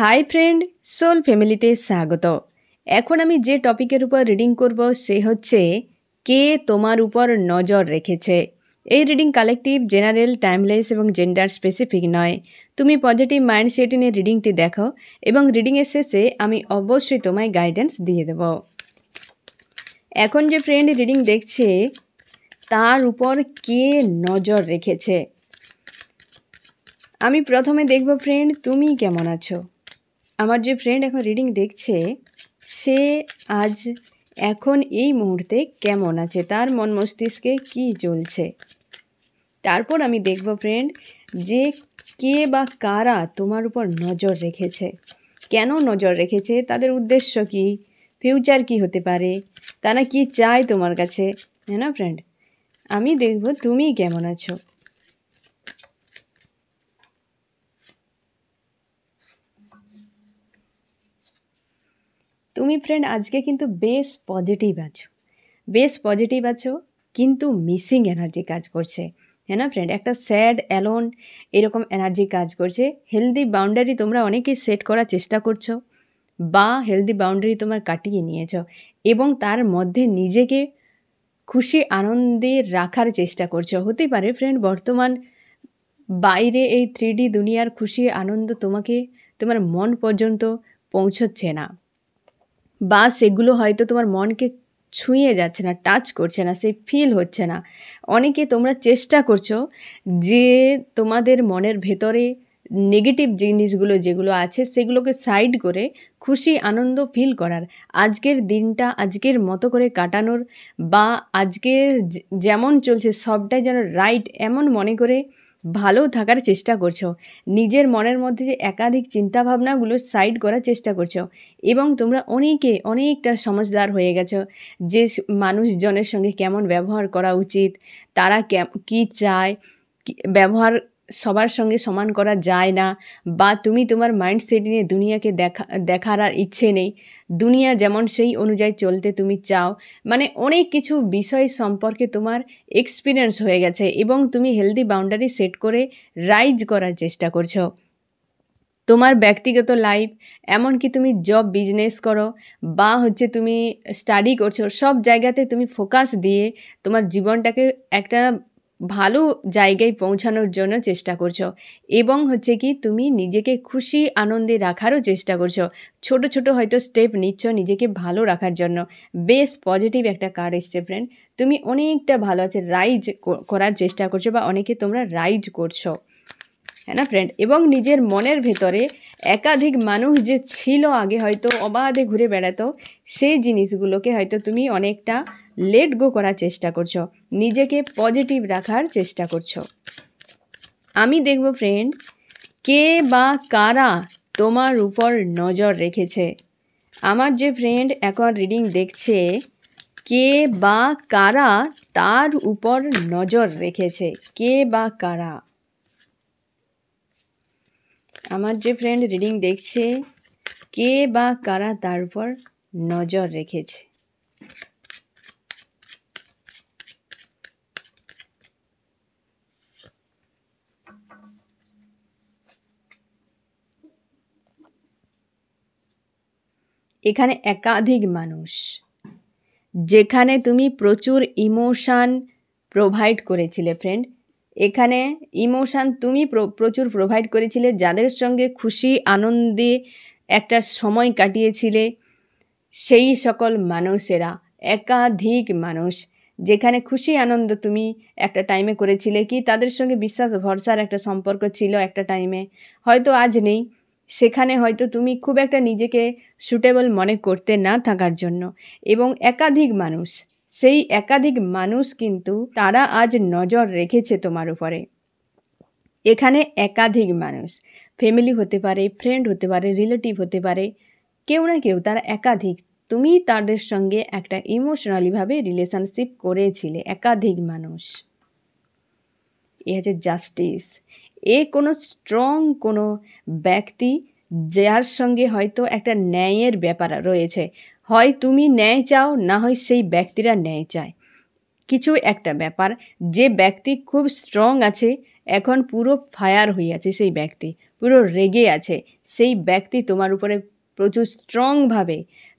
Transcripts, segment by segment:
hi friend soul ফ্যামিলিতে স্বাগত এখন আমি যে টপিকের উপর রিডিং করব সে হচ্ছে কে তোমার উপর নজর রেখেছে এই রিডিং কালেকটিভ জেনারেল টাইমলেস এবং জেন্ডার স্পেসিফিক নয় তুমি পজিটিভ মাইন্ডসেট নিয়ে রিডিংটি দেখো এবং রিডিংয়ের শেষে আমি অবশ্যই তোমায় গাইডেন্স দিয়ে দেব এখন যে ফ্রেন্ড রিডিং দেখছে তার উপর কে নজর রেখেছে আমি প্রথমে দেখব ফ্রেন্ড তুমি কেমন আছো আমার যে ফ্রেন্ড এখন রিডিং দেখছে সে আজ এখন এই মুহূর্তে কেমন আছে তার মন মস্তিষ্কে কি চলছে তারপর আমি দেখব ফ্রেন্ড যে কে বা কারা তোমার উপর নজর রেখেছে কেন নজর রেখেছে তাদের উদ্দেশ্য কি ফিউচার কি হতে পারে তারা কি চায় তোমার কাছে হ্যাঁ না ফ্রেন্ড আমি দেখব তুমি কেমন আছো তুমি ফ্রেন্ড আজকে কিন্তু বেশ পজিটিভ আছো বেশ পজিটিভ আছো কিন্তু মিসিং এনার্জি কাজ করছে হ্যাঁ না ফ্রেন্ড একটা স্যাড অ্যালোন এরকম এনার্জি কাজ করছে হেলদি বাউন্ডারি তোমরা অনেকেই সেট করার চেষ্টা করছো বা হেলদি বাউন্ডারি তোমার কাটিয়ে নিয়েছ এবং তার মধ্যে নিজেকে খুশি আনন্দে রাখার চেষ্টা করছো হতে পারে ফ্রেন্ড বর্তমান বাইরে এই থ্রি দুনিয়ার খুশি আনন্দ তোমাকে তোমার মন পর্যন্ত পৌঁছচ্ছে না বা সেগুলো হয়তো তোমার মনকে ছুঁয়ে যাচ্ছে না টাচ করছে না সেই ফিল হচ্ছে না অনেকে তোমরা চেষ্টা করছো যে তোমাদের মনের ভেতরে নেগেটিভ জিনিসগুলো যেগুলো আছে সেগুলোকে সাইড করে খুশি আনন্দ ফিল করার আজকের দিনটা আজকের মতো করে কাটানোর বা আজকের যেমন চলছে সবটাই যেন রাইট এমন মনে করে ভালো থাকার চেষ্টা করছো নিজের মনের মধ্যে যে একাধিক চিন্তাভাবনাগুলো সাইড করার চেষ্টা করছো এবং তোমরা অনেকে অনেকটা সমাজদার হয়ে গেছো যে মানুষজনের সঙ্গে কেমন ব্যবহার করা উচিত তারা কি চায় ব্যবহার সবার সঙ্গে সমান করা যায় না বা তুমি তোমার মাইন্ডসেট নিয়ে দুনিয়াকে দেখা দেখার আর ইচ্ছে নেই দুনিয়া যেমন সেই অনুযায়ী চলতে তুমি চাও মানে অনেক কিছু বিষয় সম্পর্কে তোমার এক্সপিরিয়েন্স হয়ে গেছে এবং তুমি হেলদি বাউন্ডারি সেট করে রাইজ করার চেষ্টা করছো তোমার ব্যক্তিগত লাইফ এমনকি তুমি জব বিজনেস করো বা হচ্ছে তুমি স্টাডি করছো সব জায়গাতে তুমি ফোকাস দিয়ে তোমার জীবনটাকে একটা ভালো জায়গায় পৌঁছানোর জন্য চেষ্টা করছো এবং হচ্ছে কি তুমি নিজেকে খুশি আনন্দে রাখারও চেষ্টা করছো ছোট ছোট হয়তো স্টেপ নিচ্ছ নিজেকে ভালো রাখার জন্য বেশ পজিটিভ একটা কার্ড এসছে ফ্রেন্ড তুমি অনেকটা ভালো আছে রাইজ করার চেষ্টা করছো বা অনেকে তোমরা রাইজ করছো হ্যাঁ না ফ্রেন্ড এবং নিজের মনের ভেতরে একাধিক মানুষ যে ছিল আগে হয়তো অবাধে ঘুরে বেড়াতো সেই জিনিসগুলোকে হয়তো তুমি অনেকটা লেট গো করার চেষ্টা করছো নিজেকে পজিটিভ রাখার চেষ্টা করছো আমি দেখব ফ্রেন্ড কে বা কারা তোমার উপর নজর রেখেছে আমার যে ফ্রেন্ড এখন রিডিং দেখছে কে বা কারা তার উপর নজর রেখেছে কে বা কারা আমার যে ফ্রেন্ড রিডিং দেখছে কে বা কারা তার উপর নজর রেখেছে এখানে একাধিক মানুষ যেখানে তুমি প্রচুর ইমোশান প্রোভাইড করেছিলে ফ্রেন্ড এখানে ইমোশান তুমি প্রচুর প্রোভাইড করেছিলে যাদের সঙ্গে খুশি আনন্দে একটা সময় কাটিয়েছিলে সেই সকল মানুষেরা একাধিক মানুষ যেখানে খুশি আনন্দ তুমি একটা টাইমে করেছিলে কি তাদের সঙ্গে বিশ্বাস ভরসার একটা সম্পর্ক ছিল একটা টাইমে হয়তো আজ নেই সেখানে হয়তো তুমি খুব একটা নিজেকে সুটেবল মনে করতে না থাকার জন্য এবং একাধিক মানুষ সেই একাধিক মানুষ কিন্তু তারা আজ নজর রেখেছে তোমার উপরে এখানে একাধিক মানুষ ফ্যামিলি হতে পারে ফ্রেন্ড হতে পারে রিলেটিভ হতে পারে কেউ না কেউ তারা একাধিক তুমি তাদের সঙ্গে একটা ইমোশনালিভাবে রিলেশনশিপ করেছিলে একাধিক মানুষ এ হচ্ছে জাস্টিস এ কোনো স্ট্রং কোনো ব্যক্তি যার সঙ্গে হয়তো একটা ন্যায়ের ব্যাপার রয়েছে হয় তুমি ন্যায় চাও না হয় সেই ব্যক্তিরা ন্যায় চায় কিছু একটা ব্যাপার যে ব্যক্তি খুব স্ট্রং আছে এখন পুরো ফায়ার হয়ে আছে সেই ব্যক্তি পুরো রেগে আছে সেই ব্যক্তি তোমার উপরে প্রচুর স্ট্রংভাবে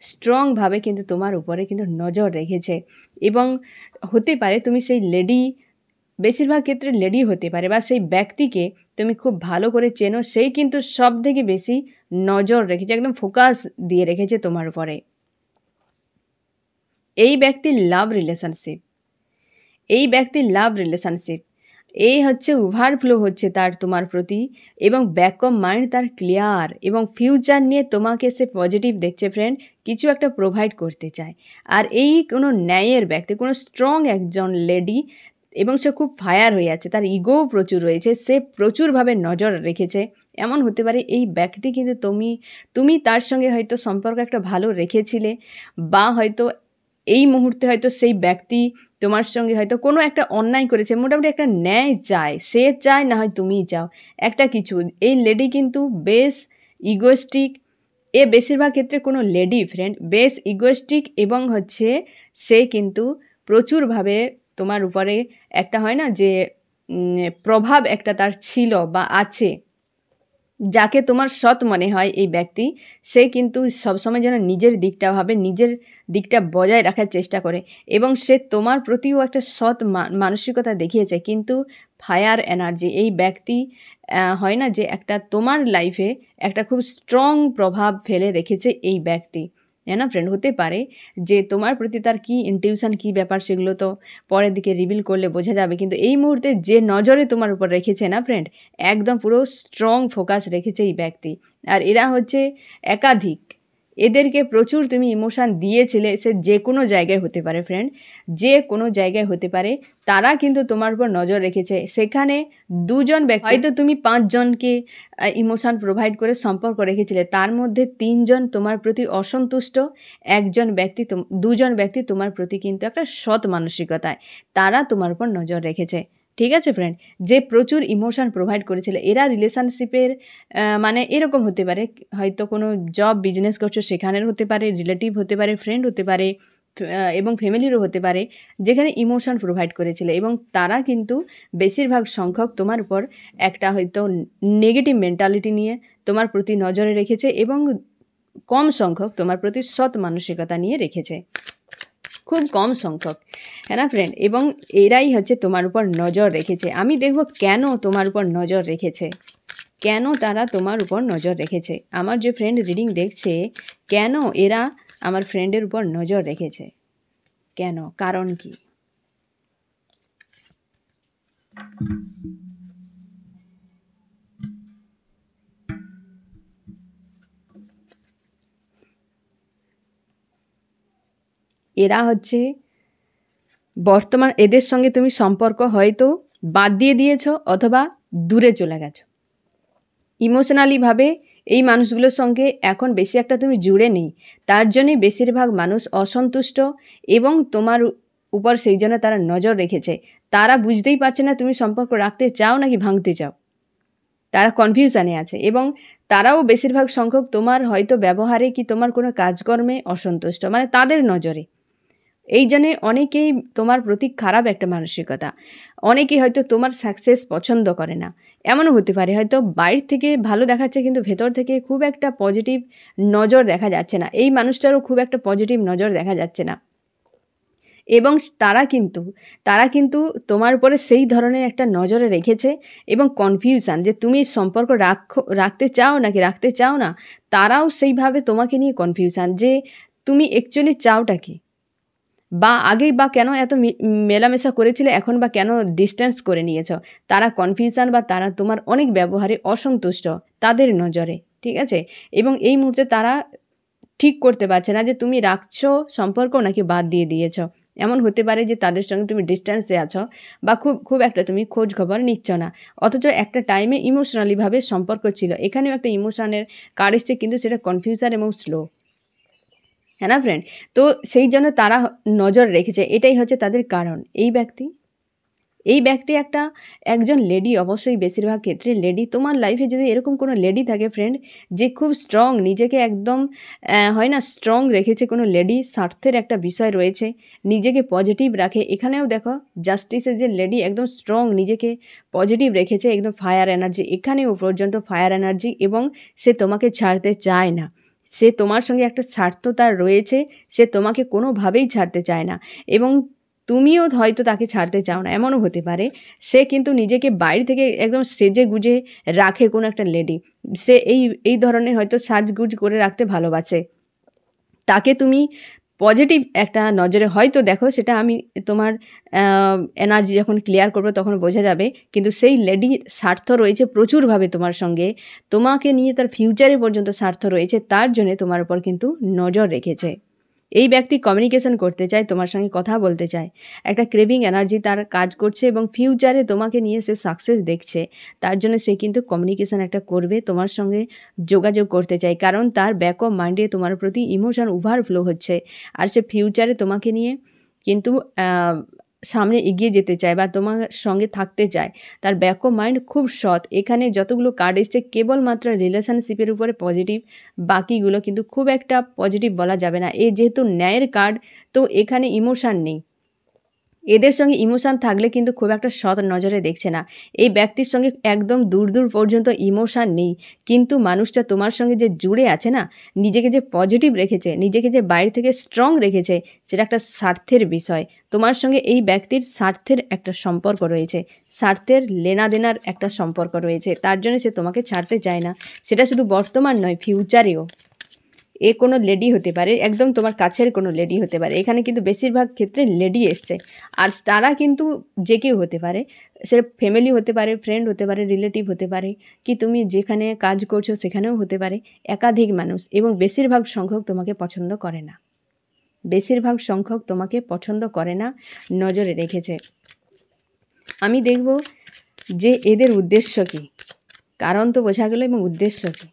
স্ট্রংভাবে কিন্তু তোমার উপরে কিন্তু নজর রেখেছে এবং হতে পারে তুমি সেই লেডি বেশিরভাগ ক্ষেত্রে লেডি হতে পারে বা সেই ব্যক্তিকে তুমি খুব ভালো করে চেনো সেই কিন্তু সব থেকে বেশি নজর রেখেছে একদম ফোকাস দিয়ে রেখেছে তোমার উপরে এই ব্যক্তির লাভ রিলেশনশিপ এই ব্যক্তির লাভ রিলেশনশিপ এই হচ্ছে ওভারফ্লো হচ্ছে তার তোমার প্রতি এবং ব্যাক অফ মাইন্ড তার ক্লিয়ার এবং ফিউচার নিয়ে তোমাকে সে পজিটিভ দেখছে ফ্রেন্ড কিছু একটা প্রোভাইড করতে চায় আর এই কোনো ন্যায়ের ব্যক্তি কোনো স্ট্রং একজন লেডি এবং সে খুব ফায়ার হয়ে আছে তার ইগোও প্রচুর রয়েছে সে প্রচুরভাবে নজর রেখেছে এমন হতে পারে এই ব্যক্তি কিন্তু তুমি তুমি তার সঙ্গে হয়তো সম্পর্ক একটা ভালো রেখেছিলে বা হয়তো এই মুহূর্তে হয়তো সেই ব্যক্তি তোমার সঙ্গে হয়তো কোনো একটা অন্যায় করেছে মোটামুটি একটা ন্যায় চায় সে চায় না হয় তুমিই চাও একটা কিছু এই লেডি কিন্তু বেশ ইগোস্টিক এ বেশিরভাগ ক্ষেত্রে কোনো লেডি ফ্রেন্ড বেশ ইগোস্টিক এবং হচ্ছে সে কিন্তু প্রচুরভাবে তোমার উপরে একটা হয় না যে প্রভাব একটা তার ছিল বা আছে যাকে তোমার সৎ মনে হয় এই ব্যক্তি সে কিন্তু সবসময় যেন নিজের দিকটা ভাবে নিজের দিকটা বজায় রাখার চেষ্টা করে এবং সে তোমার প্রতিও একটা সৎ মানসিকতা দেখিয়েছে কিন্তু ফায়ার এনার্জি এই ব্যক্তি হয় না যে একটা তোমার লাইফে একটা খুব স্ট্রং প্রভাব ফেলে রেখেছে এই ব্যক্তি না ফ্রেন্ড হতে পারে যে তোমার প্রতি তার কি ইনটিউশন কি ব্যাপার সেগুলো তো পরের দিকে রিভিল করলে বোঝা যাবে কিন্তু এই মুহূর্তে যে নজরে তোমার উপর রেখেছে না ফ্রেন্ড একদম পুরো স্ট্রং ফোকাস রেখেছে এই ব্যক্তি আর এরা হচ্ছে একাধিক এদেরকে প্রচুর তুমি ইমোশান দিয়েছিলে সে যে কোনো জায়গায় হতে পারে ফ্রেন্ড যে কোনো জায়গায় হতে পারে তারা কিন্তু তোমার উপর নজর রেখেছে সেখানে দুজন ব্যক্তি হয়তো তুমি পাঁচজনকে ইমোশান প্রোভাইড করে সম্পর্ক রেখেছিলে তার মধ্যে তিনজন তোমার প্রতি অসন্তুষ্ট একজন ব্যক্তি দুজন ব্যক্তি তোমার প্রতি কিন্তু একটা সৎ মানসিকতায় তারা তোমার উপর নজর রেখেছে ঠিক আছে ফ্রেন্ড যে প্রচুর ইমোশান প্রোভাইড করেছিল এরা রিলেশনশিপের মানে এরকম হতে পারে হয়তো কোনো জব বিজনেস করছো সেখানের হতে পারে রিলেটিভ হতে পারে ফ্রেন্ড হতে পারে এবং ফ্যামিলিরও হতে পারে যেখানে ইমোশন প্রোভাইড করেছিল এবং তারা কিন্তু বেশিরভাগ সংখ্যক তোমার উপর একটা হয়তো নেগেটিভ মেন্টালিটি নিয়ে তোমার প্রতি নজরে রেখেছে এবং কম সংখ্যক তোমার প্রতি সৎ মানসিকতা নিয়ে রেখেছে খুব কম সংখ্যক হ্যাঁ না ফ্রেন্ড এবং এরাই হচ্ছে তোমার উপর নজর রেখেছে আমি দেখব কেন তোমার উপর নজর রেখেছে কেন তারা তোমার উপর নজর রেখেছে আমার যে ফ্রেন্ড রিডিং দেখছে কেন এরা আমার ফ্রেন্ডের উপর নজর রেখেছে কেন কারণ কি এরা হচ্ছে বর্তমান এদের সঙ্গে তুমি সম্পর্ক হয়তো বাদ দিয়ে দিয়েছ অথবা দূরে চলে গেছো ইমোশনালিভাবে এই মানুষগুলোর সঙ্গে এখন বেশি একটা তুমি জুড়ে নেই তার জন্যে বেশিরভাগ মানুষ অসন্তুষ্ট এবং তোমার উপর সেই জন্য তারা নজর রেখেছে তারা বুঝতেই পারছে না তুমি সম্পর্ক রাখতে চাও নাকি ভাঙতে চাও তারা কনফিউশানে আছে এবং তারাও বেশিরভাগ সংখ্যক তোমার হয়তো ব্যবহারে কি তোমার কোনো কাজকর্মে অসন্তুষ্ট মানে তাদের নজরে এই জন্যে অনেকেই তোমার প্রতি খারাপ একটা মানসিকতা অনেকেই হয়তো তোমার সাকসেস পছন্দ করে না এমনও হতে পারে হয়তো বাইর থেকে ভালো দেখাচ্ছে কিন্তু ভেতর থেকে খুব একটা পজিটিভ নজর দেখা যাচ্ছে না এই মানুষটারও খুব একটা পজিটিভ নজর দেখা যাচ্ছে না এবং তারা কিন্তু তারা কিন্তু তোমার উপরে সেই ধরনের একটা নজরে রেখেছে এবং কনফিউশান যে তুমি সম্পর্ক রাখ রাখতে চাও নাকি রাখতে চাও না তারাও সেইভাবে তোমাকে নিয়ে কনফিউশান যে তুমি অ্যাকচুয়ালি চাওটা কি বা আগেই বা কেন এত মেলামেশা করেছিলে এখন বা কেন ডিস্টেন্স করে নিয়েছ তারা কনফিউশন বা তারা তোমার অনেক ব্যবহারে অসন্তুষ্ট তাদের নজরে ঠিক আছে এবং এই মুহূর্তে তারা ঠিক করতে পারছে না যে তুমি রাখছ সম্পর্ক নাকি বাদ দিয়ে দিয়েছ এমন হতে পারে যে তাদের সঙ্গে তুমি ডিস্ট্যান্সে আছো বা খুব খুব একটা তুমি খোঁজ খবর নিচ্ছ না অথচ একটা টাইমে ইমোশনালিভাবে সম্পর্ক ছিল এখানেও একটা ইমোশনের কার এসছে কিন্তু সেটা কনফিউজার এবং স্লো হ্যাঁ না ফ্রেন্ড তো সেই জন্য তারা নজর রেখেছে এটাই হচ্ছে তাদের কারণ এই ব্যক্তি এই ব্যক্তি একটা একজন লেডি অবশ্যই বেশিরভাগ ক্ষেত্রে লেডি তোমার লাইফে যদি এরকম কোনো লেডি থাকে ফ্রেন্ড যে খুব স্ট্রং নিজেকে একদম হয় না স্ট্রং রেখেছে কোনো লেডি স্বার্থের একটা বিষয় রয়েছে নিজেকে পজিটিভ রাখে এখানেও দেখো জাস্টিসের যে লেডি একদম স্ট্রং নিজেকে পজিটিভ রেখেছে একদম ফায়ার এনার্জি এখানেও পর্যন্ত ফায়ার এনার্জি এবং সে তোমাকে ছাড়তে চায় না সে তোমার সঙ্গে একটা স্বার্থতা রয়েছে সে তোমাকে কোনোভাবেই ছাড়তে চায় না এবং তুমিও হয়তো তাকে ছাড়তে চাও না এমনও হতে পারে সে কিন্তু নিজেকে বাইরে থেকে একদম সেজে গুজে রাখে কোনো একটা লেডি সে এই এই ধরনের হয়তো সাজগুজ করে রাখতে ভালোবাসে তাকে তুমি পজিটিভ একটা নজরে হয়তো দেখো সেটা আমি তোমার এনার্জি যখন ক্লিয়ার করবো তখন বোঝা যাবে কিন্তু সেই লেডি স্বার্থ রয়েছে প্রচুরভাবে তোমার সঙ্গে তোমাকে নিয়ে তার ফিউচারে পর্যন্ত স্বার্থ রয়েছে তার জন্য তোমার উপর কিন্তু নজর রেখেছে এই ব্যক্তি কমিউনিকেশন করতে চায় তোমার সঙ্গে কথা বলতে চায় একটা ক্রেভিং এনার্জি তার কাজ করছে এবং ফিউচারে তোমাকে নিয়ে সে সাকসেস দেখছে তার জন্য সে কিন্তু কমিউনিকেশন একটা করবে তোমার সঙ্গে যোগাযোগ করতে চায় কারণ তার ব্যাক অফ মাইন্ডে তোমার প্রতি ইমোশান ওভারফ্লো হচ্ছে আর সে ফিউচারে তোমাকে নিয়ে কিন্তু সামনে এগিয়ে যেতে চায় বা তোমার সঙ্গে থাকতে চায় তার ব্যাক অফ মাইন্ড খুব সৎ এখানে যতগুলো কার্ড এসছে কেবলমাত্র রিলেশনশিপের উপরে পজিটিভ বাকিগুলো কিন্তু খুব একটা পজিটিভ বলা যাবে না এই যেহেতু ন্যায়ের কার্ড তো এখানে ইমোশান নেই এদের সঙ্গে ইমোশান থাকলে কিন্তু খুব একটা সৎ নজরে দেখছে না এই ব্যক্তির সঙ্গে একদম দূর দূর পর্যন্ত ইমোশান নেই কিন্তু মানুষটা তোমার সঙ্গে যে জুড়ে আছে না নিজেকে যে পজিটিভ রেখেছে নিজেকে যে বাইরে থেকে স্ট্রং রেখেছে সেটা একটা স্বার্থের বিষয় তোমার সঙ্গে এই ব্যক্তির স্বার্থের একটা সম্পর্ক রয়েছে স্বার্থের লেনাদেনার একটা সম্পর্ক রয়েছে তার জন্য সে তোমাকে ছাড়তে চায় না সেটা শুধু বর্তমান নয় ফিউচারেও এ কোনো লেডি হতে পারে একদম তোমার কাছের কোনো লেডি হতে পারে এখানে কিন্তু বেশিরভাগ ক্ষেত্রে লেডি এসছে আর তারা কিন্তু যে কেউ হতে পারে সে ফ্যামিলি হতে পারে ফ্রেন্ড হতে পারে রিলেটিভ হতে পারে কি তুমি যেখানে কাজ করছো সেখানেও হতে পারে একাধিক মানুষ এবং বেশিরভাগ সংখ্যক তোমাকে পছন্দ করে না বেশিরভাগ সংখ্যক তোমাকে পছন্দ করে না নজরে রেখেছে আমি দেখব যে এদের উদ্দেশ্য কী কারণ তো বোঝা গেল এবং উদ্দেশ্য কী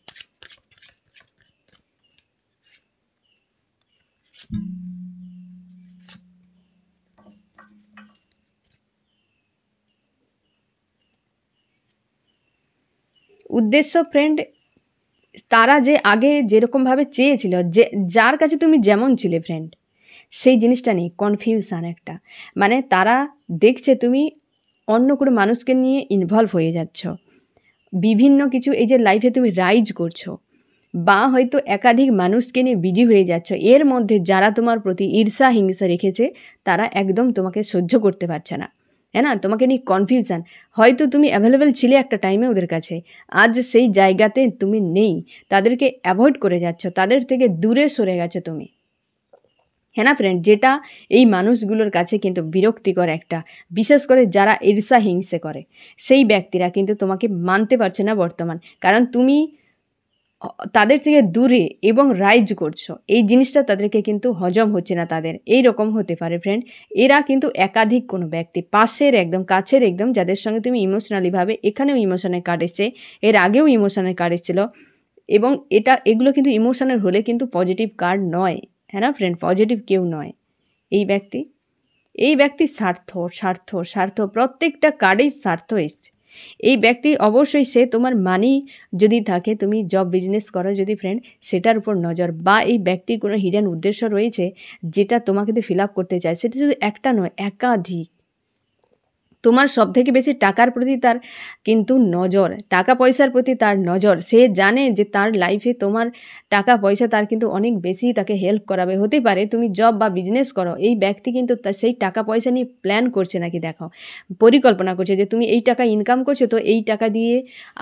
উদ্দেশ্য ফ্রেন্ড তারা যে আগে যেরকমভাবে চেয়েছিল যে যার কাছে তুমি যেমন ছিলে ফ্রেন্ড সেই জিনিসটা নেই কনফিউশান একটা মানে তারা দেখছে তুমি অন্য কোনো মানুষকে নিয়ে ইনভলভ হয়ে যাচ্ছ বিভিন্ন কিছু এই যে লাইফে তুমি রাইজ করছো বা হয়তো একাধিক মানুষকে নিয়ে বিজি হয়ে যাচ্ছ এর মধ্যে যারা তোমার প্রতি ঈর্ষা হিংসা রেখেছে তারা একদম তোমাকে সহ্য করতে পারছে না হ্যাঁ না তোমাকে নিয়ে কনফিউশান হয়তো তুমি অ্যাভেলেবেল ছিলে একটা টাইমে ওদের কাছে আজ সেই জায়গাতে তুমি নেই তাদেরকে অ্যাভয়েড করে যাচ্ছ তাদের থেকে দূরে সরে গেছো তুমি হ্যাঁ না ফ্রেন্ড যেটা এই মানুষগুলোর কাছে কিন্তু বিরক্তিকর একটা বিশেষ করে যারা ঈর্ষা হিংসে করে সেই ব্যক্তিরা কিন্তু তোমাকে মানতে পারছে না বর্তমান কারণ তুমি তাদের থেকে দূরে এবং রাইজ করছো এই জিনিসটা তাদেরকে কিন্তু হজম হচ্ছে না তাদের এই রকম হতে পারে ফ্রেন্ড এরা কিন্তু একাধিক কোনো ব্যক্তি পাশের একদম কাছের একদম যাদের সঙ্গে তুমি ইমোশনালিভাবে এখানেও ইমোশনে কাটেছে এর আগেও ইমোশনে কাটেছিল এবং এটা এগুলো কিন্তু ইমোশনের হলে কিন্তু পজিটিভ কার্ড নয় হ্যাঁ না ফ্রেন্ড পজিটিভ কেউ নয় এই ব্যক্তি এই ব্যক্তি স্বার্থ স্বার্থ স্বার্থ প্রত্যেকটা কার্ডেই স্বার্থ এসছে এই ব্যক্তি অবশ্যই সে তোমার মানি যদি থাকে তুমি জব বিজনেস করো যদি ফ্রেন্ড সেটার উপর নজর বা এই ব্যক্তির কোনো হিডেন উদ্দেশ্য রয়েছে যেটা তোমাকে তো ফিল আপ করতে চায় সেটা শুধু একটা নয় একাধিক তোমার সব থেকে বেশি টাকার প্রতি তার কিন্তু নজর টাকা পয়সার প্রতি তার নজর সে জানে যে তার লাইফে তোমার টাকা পয়সা তার কিন্তু অনেক বেশি তাকে হেল্প করাবে হতে পারে তুমি জব বা বিজনেস করো এই ব্যক্তি কিন্তু সেই টাকা পয়সা নিয়ে প্ল্যান করছে নাকি দেখো পরিকল্পনা করছে যে তুমি এই টাকা ইনকাম করছো তো এই টাকা দিয়ে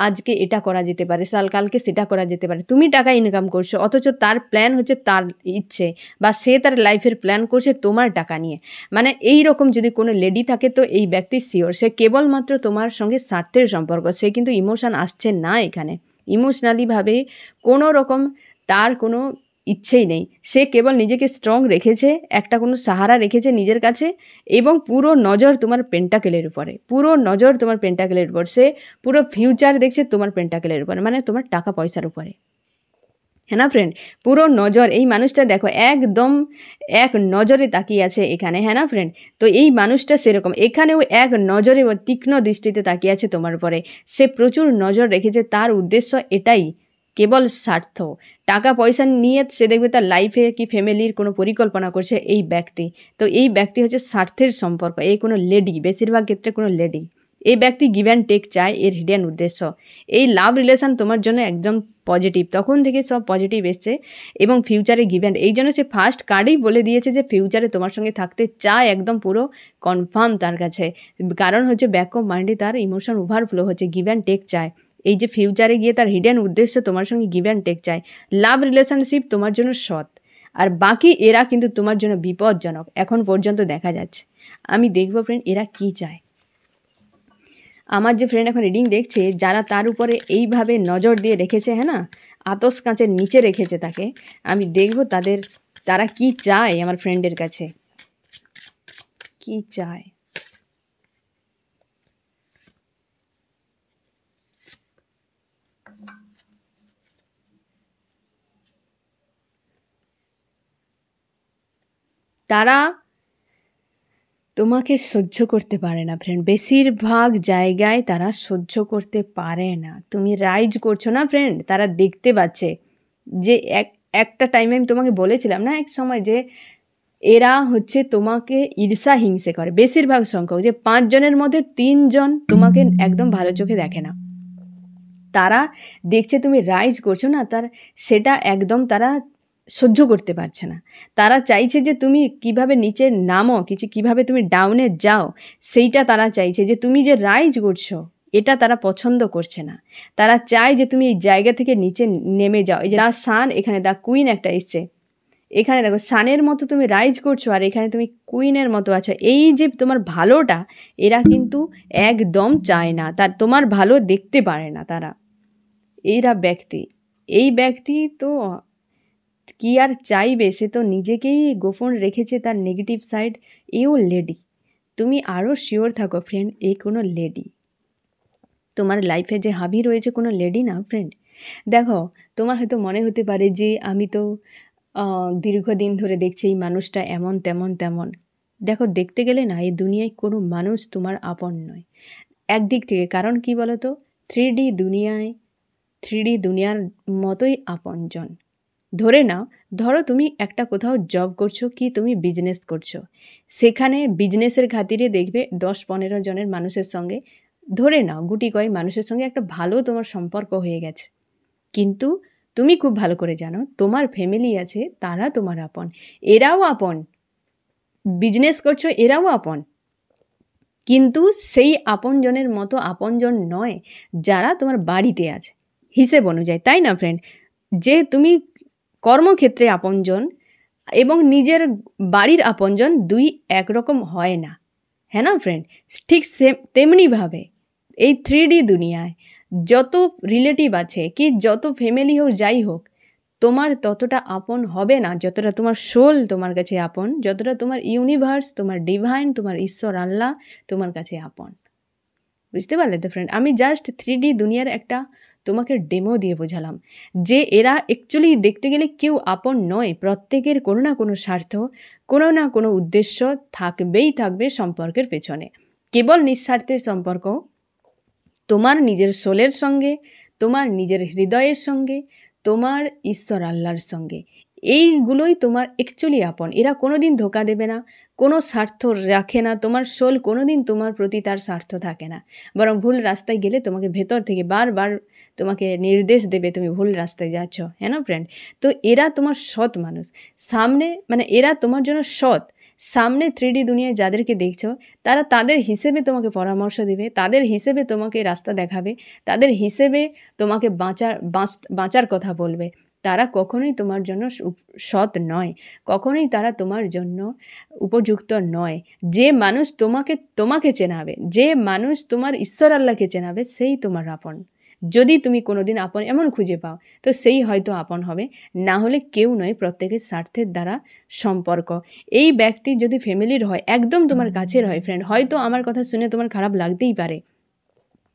আজকে এটা করা যেতে পারে সাল কালকে সেটা করা যেতে পারে তুমি টাকা ইনকাম করছো অথচ তার প্ল্যান হচ্ছে তার ইচ্ছে বা সে তার লাইফের প্ল্যান করছে তোমার টাকা নিয়ে মানে এই রকম যদি কোনো লেডি থাকে তো এই ব্যক্তি সিওর সে কেবলমাত্র তোমার সঙ্গে স্বার্থের সম্পর্ক সে কিন্তু ইমোশান আসছে না এখানে ইমোশনালিভাবে কোনো রকম তার কোনো ইচ্ছেই নেই সে কেবল নিজেকে স্ট্রং রেখেছে একটা কোনো সাহারা রেখেছে নিজের কাছে এবং পুরো নজর তোমার পেন্টাকেলের উপরে পুরো নজর তোমার পেন্টাকেলের উপর সে পুরো ফিউচার দেখছে তোমার পেন্টাকেলের উপরে মানে তোমার টাকা পয়সার উপরে হ্যাঁ না ফ্রেন্ড পুরো নজর এই মানুষটা দেখো একদম এক নজরে তাকিয়ে আছে এখানে হ্যাঁ না ফ্রেন্ড তো এই মানুষটা সেরকম এখানেও এক নজরে তীক্ষ্ণ দৃষ্টিতে তাকিয়ে আছে তোমার পরে সে প্রচুর নজর রেখেছে তার উদ্দেশ্য এটাই কেবল স্বার্থ টাকা পয়সা নিয়ে সে দেখবে তার লাইফে কি ফ্যামিলির কোনো পরিকল্পনা করছে এই ব্যক্তি তো এই ব্যক্তি হচ্ছে স্বার্থের সম্পর্ক এই কোনো লেডি বেশিরভাগ ক্ষেত্রে কোনো লেডি এই ব্যক্তি গিভ অ্যান্ড টেক চায় এর হিডেন উদ্দেশ্য এই লাভ রিলেশন তোমার জন্য একদম পজিটিভ তখন থেকে সব পজিটিভ এসছে এবং ফিউচারে গিভ অ্যান্ড এই জন্য সে ফার্স্ট কার্ডেই বলে দিয়েছে যে ফিউচারে তোমার সঙ্গে থাকতে চায় একদম পুরো কনফার্ম তার কাছে কারণ হচ্ছে ব্যাক অফ মাইন্ডে তার ইমোশন ওভারফ্লো হচ্ছে গিভ অ্যান্ড টেক চায় এই যে ফিউচারে গিয়ে তার হিডেন উদ্দেশ্য তোমার সঙ্গে গিভ অ্যান্ড টেক চায় লাভ রিলেশনশিপ তোমার জন্য সৎ আর বাকি এরা কিন্তু তোমার জন্য বিপজ্জনক এখন পর্যন্ত দেখা যাচ্ছে আমি দেখবো ফ্রেন্ড এরা কি চায় আমার যে ফ্রেন্ড এখন রিডিং দেখছে যারা তার উপরে এইভাবে নজর দিয়ে রেখেছে হ্যাঁ না আতস কাঁচের নিচে রেখেছে তাকে আমি দেখব তাদের তারা কি চায় আমার ফ্রেন্ডের কাছে কি চায় তারা তোমাকে সহ্য করতে পারে না ফ্রেন্ড বেশিরভাগ জায়গায় তারা সহ্য করতে পারে না তুমি রাইজ করছো না ফ্রেন্ড তারা দেখতে পাচ্ছে যে এক একটা টাইমে আমি তোমাকে বলেছিলাম না এক সময় যে এরা হচ্ছে তোমাকে ঈর্ষা হিংসে করে বেশিরভাগ সংখ্যক যে পাঁচজনের মধ্যে তিনজন তোমাকে একদম ভালো চোখে দেখে না তারা দেখছে তুমি রাইজ করছো না তার সেটা একদম তারা সহ্য করতে পারছে না তারা চাইছে যে তুমি কিভাবে নিচে নামো কিছু কিভাবে তুমি ডাউনে যাও সেইটা তারা চাইছে যে তুমি যে রাইজ করছো এটা তারা পছন্দ করছে না তারা চায় যে তুমি এই জায়গা থেকে নিচে নেমে যাও এই যে দা সান এখানে দা কুইন একটা এসছে এখানে দেখো সানের মতো তুমি রাইজ করছো আর এখানে তুমি কুইনের মতো আছো এই যে তোমার ভালোটা এরা কিন্তু একদম চায় না তার তোমার ভালো দেখতে পারে না তারা এরা ব্যক্তি এই ব্যক্তি তো কী আর চাইবে সে তো নিজেকেই গোপন রেখেছে তার নেগেটিভ সাইড এও লেডি তুমি আরও শিওর থাকো ফ্রেন্ড এ কোনো লেডি তোমার লাইফে যে হাবি রয়েছে কোনো লেডি না ফ্রেন্ড দেখো তোমার হয়তো মনে হতে পারে যে আমি তো দীর্ঘদিন ধরে দেখছি এই মানুষটা এমন তেমন তেমন দেখো দেখতে গেলে না এই দুনিয়ায় কোনো মানুষ তোমার আপন নয় একদিক থেকে কারণ কি বলো তো থ্রি ডি দুনিয়ায় থ্রি ডি দুনিয়ার মতোই আপনজন ধরে নাও ধরো তুমি একটা কোথাও জব করছো কি তুমি বিজনেস করছো সেখানে বিজনেসের খাতিরে দেখবে দশ পনেরো জনের মানুষের সঙ্গে ধরে নাও গুটি কয় মানুষের সঙ্গে একটা ভালো তোমার সম্পর্ক হয়ে গেছে কিন্তু তুমি খুব ভালো করে জানো তোমার ফ্যামিলি আছে তারা তোমার আপন এরাও আপন বিজনেস করছো এরাও আপন কিন্তু সেই আপনজনের মতো আপনজন নয় যারা তোমার বাড়িতে আছে হিসেব অনুযায়ী তাই না ফ্রেন্ড যে তুমি কর্মক্ষেত্রে আপনজন এবং নিজের বাড়ির আপনজন দুই একরকম হয় না হ্যাঁ না ফ্রেন্ড ঠিক সেম তেমনিভাবে এই থ্রি ডি দুনিয়ায় যত রিলেটিভ আছে কি যত ফ্যামিলি হোক যাই হোক তোমার ততটা আপন হবে না যতটা তোমার সোল তোমার কাছে আপন যতটা তোমার ইউনিভার্স তোমার ডিভাইন তোমার ঈশ্বর আল্লাহ তোমার কাছে আপন বুঝতে পারলে তো ফ্রেন্ড আমি জাস্ট থ্রি ডি দুনিয়ার একটা তোমাকে ডেমো দিয়ে বোঝালাম যে এরা অ্যাকচুয়ালি দেখতে গেলে কেউ আপন নয় প্রত্যেকের কোনো না কোনো স্বার্থ কোনো না কোনো উদ্দেশ্য থাকবেই থাকবে সম্পর্কের পেছনে কেবল নিঃস্বার্থের সম্পর্ক তোমার নিজের সোলের সঙ্গে তোমার নিজের হৃদয়ের সঙ্গে তোমার ঈশ্বর আল্লাহর সঙ্গে এইগুলোই তোমার অ্যাকচুয়ালি আপন এরা কোনো দিন ধোকা দেবে না কোনো স্বার্থ রাখে না তোমার সোল কোনো দিন তোমার প্রতি তার স্বার্থ থাকে না বরং ভুল রাস্তায় গেলে তোমাকে ভেতর থেকে বারবার তোমাকে নির্দেশ দেবে তুমি ভুল রাস্তায় যাচ্ছ হ্যাঁ না ফ্রেন্ড তো এরা তোমার সৎ মানুষ সামনে মানে এরা তোমার জন্য সৎ সামনে ডি দুনিয়ায় যাদেরকে দেখছো তারা তাদের হিসেবে তোমাকে পরামর্শ দেবে তাদের হিসেবে তোমাকে রাস্তা দেখাবে তাদের হিসেবে তোমাকে বাঁচার বাঁচার কথা বলবে তারা কখনোই তোমার জন্য সৎ নয় কখনোই তারা তোমার জন্য উপযুক্ত নয় যে মানুষ তোমাকে তোমাকে চেনাবে যে মানুষ তোমার ঈশ্বর আল্লাহকে চেনাবে সেই তোমার আপন যদি তুমি কোনোদিন আপন এমন খুঁজে পাও তো সেই হয়তো আপন হবে না হলে কেউ নয় প্রত্যেকের স্বার্থের দ্বারা সম্পর্ক এই ব্যক্তি যদি ফ্যামিলির হয় একদম তোমার কাছের হয় ফ্রেন্ড হয়তো আমার কথা শুনে তোমার খারাপ লাগতেই পারে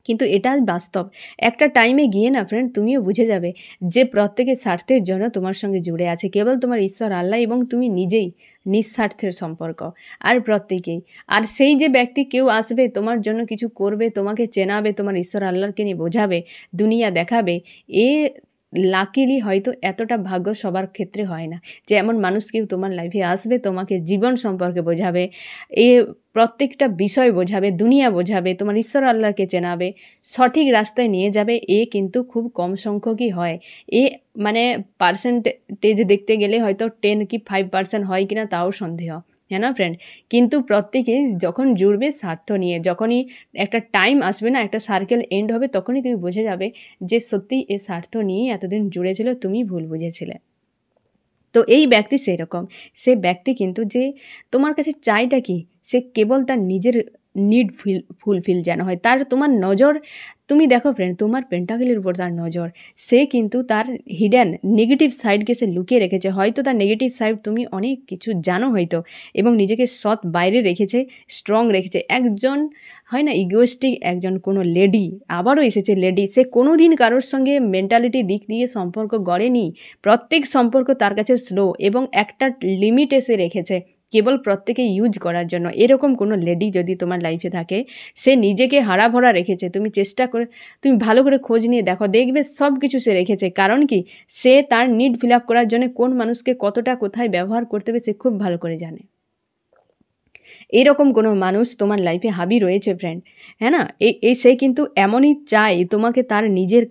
কিন্তু এটা বাস্তব একটা টাইমে গিয়ে না ফ্রেন্ড তুমিও বুঝে যাবে যে প্রত্যেকের স্বার্থের জন্য তোমার সঙ্গে জুড়ে আছে কেবল তোমার ঈশ্বর আল্লাহ এবং তুমি নিজেই নিঃস্বার্থের সম্পর্ক আর প্রত্যেকেই আর সেই যে ব্যক্তি কেউ আসবে তোমার জন্য কিছু করবে তোমাকে চেনাবে তোমার ঈশ্বর আল্লাহকে নিয়ে বোঝাবে দুনিয়া দেখাবে এ লাকিলি হয়তো এতটা ভাগ্য সবার ক্ষেত্রে হয় না যে এমন মানুষ কেউ তোমার লাইফে আসবে তোমাকে জীবন সম্পর্কে বোঝাবে এ প্রত্যেকটা বিষয় বোঝাবে দুনিয়া বোঝাবে তোমার ঈশ্বর আল্লাহকে চেনাবে সঠিক রাস্তায় নিয়ে যাবে এ কিন্তু খুব কম সংখ্যকই হয় এ মানে পার্সেন্টেজ দেখতে গেলে হয়তো টেন কি ফাইভ পার্সেন্ট হয় কিনা তাও সন্দেহ হ্যাঁ না ফ্রেন্ড কিন্তু প্রত্যেকে যখন জুড়বে স্বার্থ নিয়ে যখনই একটা টাইম আসবে না একটা সার্কেল এন্ড হবে তখনই তুমি বুঝে যাবে যে সত্যি এ স্বার্থ নিয়ে এতদিন জুড়েছিল তুমি ভুল বুঝেছিলে তো এই ব্যক্তি সেরকম সে ব্যক্তি কিন্তু যে তোমার কাছে চাইটা কি সে কেবল তার নিজের নিড ফিল ফুলফিল যেন হয় তার তোমার নজর তুমি দেখো ফ্রেন্ড তোমার পেন্টাকিলের উপর তার নজর সে কিন্তু তার হিডেন নেগেটিভ সাইডকে সে লুকিয়ে রেখেছে হয়তো তার নেগেটিভ সাইড তুমি অনেক কিছু জানো হয়তো এবং নিজেকে সৎ বাইরে রেখেছে স্ট্রং রেখেছে একজন হয় না ইগোস্টিক একজন কোনো লেডি আবারও এসেছে লেডি সে কোনো দিন কারোর সঙ্গে মেন্টালিটি দিক দিয়ে সম্পর্ক গড়েনি প্রত্যেক সম্পর্ক তার কাছে স্লো এবং একটা লিমিট এসে রেখেছে কেবল প্রত্যেকে ইউজ করার জন্য এরকম কোনো লেডি যদি তোমার লাইফে থাকে সে নিজেকে হারাভরা রেখেছে তুমি চেষ্টা করে তুমি ভালো করে খোঁজ নিয়ে দেখো দেখবে সব কিছু সে রেখেছে কারণ কি সে তার নিড ফিল আপ করার জন্য কোন মানুষকে কতটা কোথায় ব্যবহার করতে হবে সে খুব ভালো করে জানে এরকম কোনো মানুষ তোমার লাইফে হাবি রয়েছে ফ্রেন্ড হ্যাঁ না এই সে কিন্তু এমনই চায় তোমাকে তার নিজের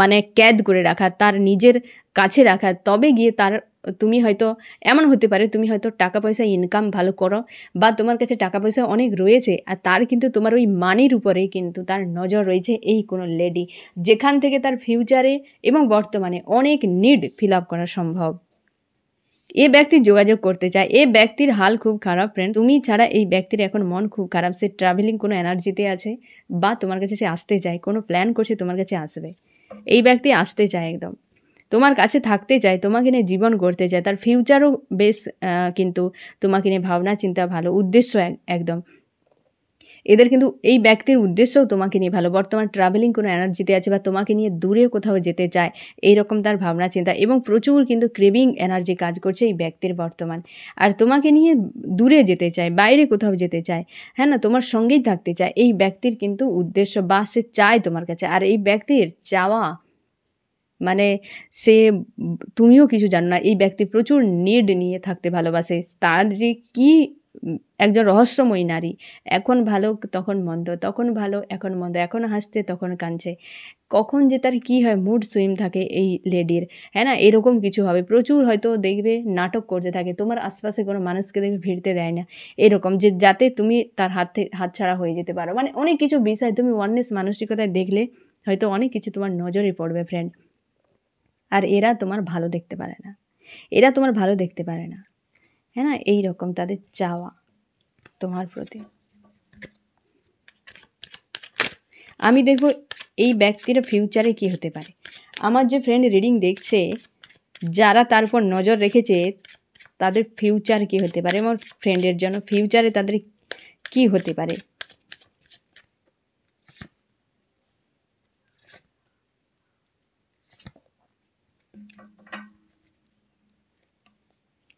মানে ক্যাদ করে রাখা তার নিজের কাছে রাখা তবে গিয়ে তার তুমি হয়তো এমন হতে পারে তুমি হয়তো টাকা পয়সা ইনকাম ভালো করো বা তোমার কাছে টাকা পয়সা অনেক রয়েছে আর তার কিন্তু তোমার ওই মানির উপরে কিন্তু তার নজর রয়েছে এই কোনো লেডি যেখান থেকে তার ফিউচারে এবং বর্তমানে অনেক নিড ফিল আপ করা সম্ভব এ ব্যক্তি যোগাযোগ করতে চায় এ ব্যক্তির হাল খুব খারাপ ফ্রেন্ড তুমি ছাড়া এই ব্যক্তির এখন মন খুব খারাপ সে ট্রাভেলিং কোনো এনার্জিতে আছে বা তোমার কাছে সে আসতে চায় কোনো প্ল্যান করছে তোমার কাছে আসবে এই ব্যক্তি আসতে চায় একদম তোমার কাছে থাকতে চায় তোমাকে নিয়ে জীবন গড়তে চায় তার ফিউচারও বেশ কিন্তু তোমাকে নিয়ে ভাবনা চিন্তা ভালো উদ্দেশ্য একদম এদের কিন্তু এই ব্যক্তির উদ্দেশ্যও তোমাকে নিয়ে ভালো বর্তমান ট্রাভেলিং কোনো এনার্জিতে আছে বা তোমাকে নিয়ে দূরে কোথাও যেতে চায় এই রকম তার ভাবনা চিন্তা এবং প্রচুর কিন্তু ক্রেভিং এনার্জি কাজ করছে এই ব্যক্তির বর্তমান আর তোমাকে নিয়ে দূরে যেতে চায় বাইরে কোথাও যেতে চায় হ্যাঁ না তোমার সঙ্গেই থাকতে চায় এই ব্যক্তির কিন্তু উদ্দেশ্য বা সে চায় তোমার কাছে আর এই ব্যক্তির চাওয়া মানে সে তুমিও কিছু জানো না এই ব্যক্তি প্রচুর নিড নিয়ে থাকতে ভালোবাসে তার যে কি একজন রহস্যময়ী নারী এখন ভালো তখন মন্দ তখন ভালো এখন মন্দ এখন হাসছে তখন কাঁদছে কখন যে তার কি হয় মুড সুইম থাকে এই লেডির হ্যাঁ না এরকম কিছু হবে প্রচুর হয়তো দেখবে নাটক করতে থাকে তোমার আশপাশে কোনো মানুষকে দেখবে ভিড়তে দেয় না এরকম যে যাতে তুমি তার হাত হাতছাড়া হয়ে যেতে পারো মানে অনেক কিছু বিষয় তুমি ওয়াননেস মানসিকতায় দেখলে হয়তো অনেক কিছু তোমার নজরে পড়বে ফ্রেন্ড আর এরা তোমার ভালো দেখতে পারে না এরা তোমার ভালো দেখতে পারে না হ্যাঁ না এই রকম তাদের চাওয়া তোমার প্রতি আমি দেখব এই ব্যক্তির ফিউচারে কি হতে পারে আমার যে ফ্রেন্ড রিডিং দেখছে যারা তার উপর নজর রেখেছে তাদের ফিউচার কি হতে পারে আমার ফ্রেন্ডের জন্য ফিউচারে তাদের কি হতে পারে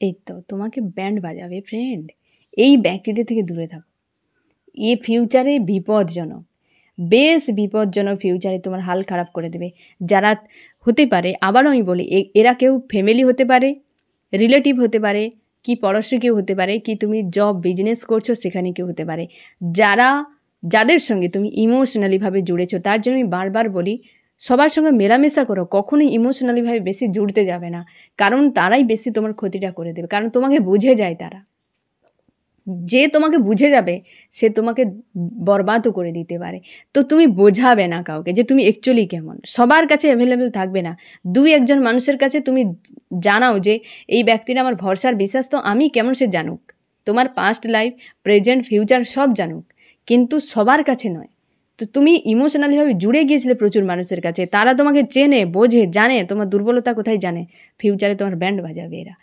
এই তো তোমাকে ব্যান্ড বাজাবে ফ্রেন্ড এই ব্যক্তিদের থেকে দূরে থাকো এ ফিউচারে বিপদজনক বেশ বিপজ্জনক ফিউচারে তোমার হাল খারাপ করে দেবে যারা হতে পারে আবারও আমি বলি এরা কেউ ফ্যামিলি হতে পারে রিলেটিভ হতে পারে কি পড়াশো কেউ হতে পারে কি তুমি জব বিজনেস করছো সেখানে কেউ হতে পারে যারা যাদের সঙ্গে তুমি ইমোশনালিভাবে জুড়েছ তার জন্য আমি বারবার বলি সবার সঙ্গে মেলামেশা করো কখনোই ইমোশনালিভাবে বেশি জুড়তে যাবে না কারণ তারাই বেশি তোমার ক্ষতিটা করে দেবে কারণ তোমাকে বুঝে যায় তারা যে তোমাকে বুঝে যাবে সে তোমাকে বরবাদও করে দিতে পারে তো তুমি বোঝাবে না কাউকে যে তুমি অ্যাকচুয়ালি কেমন সবার কাছে অ্যাভেলেবেল থাকবে না দুই একজন মানুষের কাছে তুমি জানাও যে এই ব্যক্তিরা আমার ভরসার বিশ্বাস তো আমি কেমন সে জানুক তোমার পাস্ট লাইফ প্রেজেন্ট ফিউচার সব জানুক কিন্তু সবার কাছে নয় তো তুমি ইমোশনালিভাবে জুড়ে গিয়েছিলে প্রচুর মানুষের কাছে তারা তোমাকে চেনে বোঝে জানে তোমার দুর্বলতা কোথায় জানে ফিউচারে তোমার ব্যান্ড বাজাবে এরা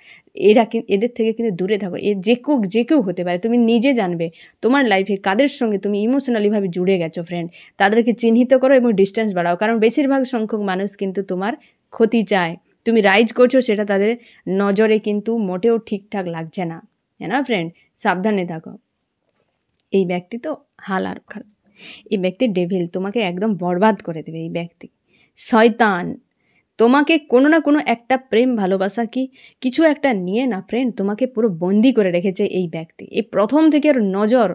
এরা এদের থেকে কিন্তু দূরে থাকো এ যে কেউ যে কেউ হতে পারে তুমি নিজে জানবে তোমার লাইফে কাদের সঙ্গে তুমি ইমোশনালিভাবে জুড়ে গেছো ফ্রেন্ড তাদেরকে চিহ্নিত করো এবং ডিস্টেন্স বাড়াও কারণ বেশিরভাগ সংখ্যক মানুষ কিন্তু তোমার ক্ষতি চায় তুমি রাইজ করছো সেটা তাদের নজরে কিন্তু মোটেও ঠিকঠাক লাগছে না হ্যাঁ না ফ্রেন্ড সাবধানে থাকো এই ব্যক্তি তো হাল আর এই ব্যক্তি ডেভিল তোমাকে একদম বরবাদ করে দেবে এই ব্যক্তি শয়তান তোমাকে কোনো না কোনো একটা প্রেম ভালোবাসা কি কিছু একটা নিয়ে না ফ্রেন্ড তোমাকে পুরো বন্দি করে রেখেছে এই ব্যক্তি এই প্রথম থেকে আর নজর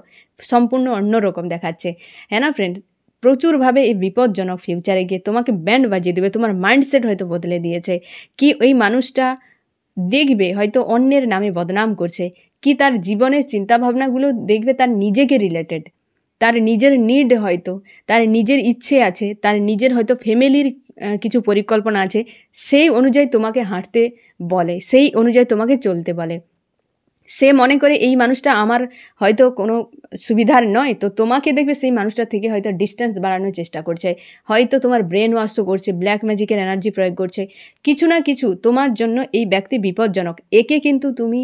সম্পূর্ণ অন্যরকম দেখাচ্ছে হ্যাঁ না ফ্রেন্ড প্রচুরভাবে এই বিপজ্জনক ফিউচারে গিয়ে তোমাকে ব্যান্ড বাজিয়ে দেবে তোমার মাইন্ডসেট হয়তো বদলে দিয়েছে কি ওই মানুষটা দেখবে হয়তো অন্যের নামে বদনাম করছে কি তার জীবনের চিন্তাভাবনাগুলো দেখবে তার নিজেকে রিলেটেড তার নিজের নিড হয়তো তার নিজের ইচ্ছে আছে তার নিজের হয়তো ফ্যামিলির কিছু পরিকল্পনা আছে সেই অনুযায়ী তোমাকে হাঁটতে বলে সেই অনুযায়ী তোমাকে চলতে বলে সে মনে করে এই মানুষটা আমার হয়তো কোনো সুবিধার নয় তো তোমাকে দেখবে সেই মানুষটা থেকে হয়তো ডিস্টেন্স বাড়ানোর চেষ্টা করছে হয়তো তোমার ব্রেন ওয়াশও করছে ব্ল্যাক ম্যাজিকের এনার্জি প্রয়োগ করছে কিছু না কিছু তোমার জন্য এই ব্যক্তি বিপজ্জনক একে কিন্তু তুমি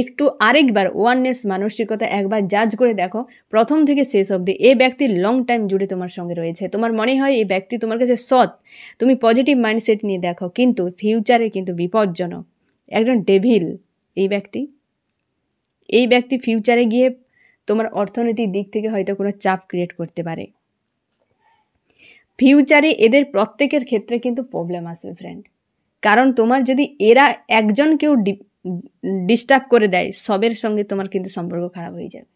একটু আরেকবার ওয়াননেস মানসিকতা একবার জাজ করে দেখো প্রথম থেকে শেষ অবধি এ ব্যক্তি লং টাইম জুড়ে তোমার সঙ্গে রয়েছে তোমার মনে হয় এই ব্যক্তি তোমার কাছে সৎ তুমি পজিটিভ মাইন্ডসেট নিয়ে দেখো কিন্তু ফিউচারে কিন্তু বিপজ্জনক একজন ডেভিল এই ব্যক্তি এই ব্যক্তি ফিউচারে গিয়ে তোমার অর্থনৈতিক দিক থেকে হয়তো কোনো চাপ ক্রিয়েট করতে পারে ফিউচারে এদের প্রত্যেকের ক্ষেত্রে কিন্তু প্রবলেম আসবে ফ্রেন্ড কারণ তোমার যদি এরা একজন কেউ ডিস্টার্ব করে দেয় সবের সঙ্গে তোমার কিন্তু সম্পর্ক খারাপ হয়ে যাবে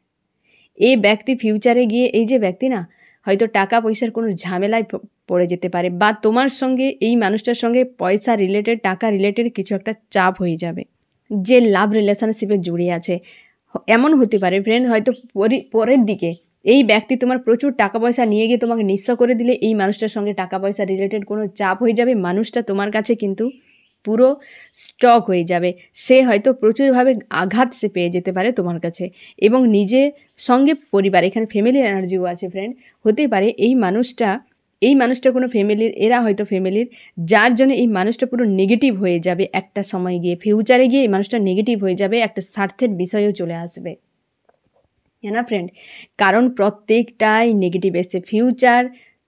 এই ব্যক্তি ফিউচারে গিয়ে এই যে ব্যক্তি না হয়তো টাকা পয়সার কোনো ঝামেলায় পড়ে যেতে পারে বা তোমার সঙ্গে এই মানুষটার সঙ্গে পয়সা রিলেটেড টাকা রিলেটেড কিছু একটা চাপ হয়ে যাবে যে লাভ রিলেশনশিপে জড়িয়ে আছে এমন হতে পারে ফ্রেন্ড হয়তো পরের দিকে এই ব্যক্তি তোমার প্রচুর টাকা পয়সা নিয়ে গিয়ে তোমাকে নিঃস্ব করে দিলে এই মানুষটার সঙ্গে টাকা পয়সা রিলেটেড কোনো চাপ হয়ে যাবে মানুষটা তোমার কাছে কিন্তু পুরো স্টক হয়ে যাবে সে হয়তো প্রচুরভাবে আঘাত সে পেয়ে যেতে পারে তোমার কাছে এবং নিজে সঙ্গে পরিবার এখানে ফ্যামিলি এনার্জিও আছে ফ্রেন্ড হতে পারে এই মানুষটা এই মানুষটা কোনো ফ্যামিলির এরা হয়তো ফ্যামিলির যার জন্য এই মানুষটা পুরো নেগেটিভ হয়ে যাবে একটা সময় গিয়ে ফিউচারে গিয়ে এই মানুষটা নেগেটিভ হয়ে যাবে একটা স্বার্থের বিষয়েও চলে আসবে হ্যাঁ না ফ্রেন্ড কারণ প্রত্যেকটাই নেগেটিভ এসছে ফিউচার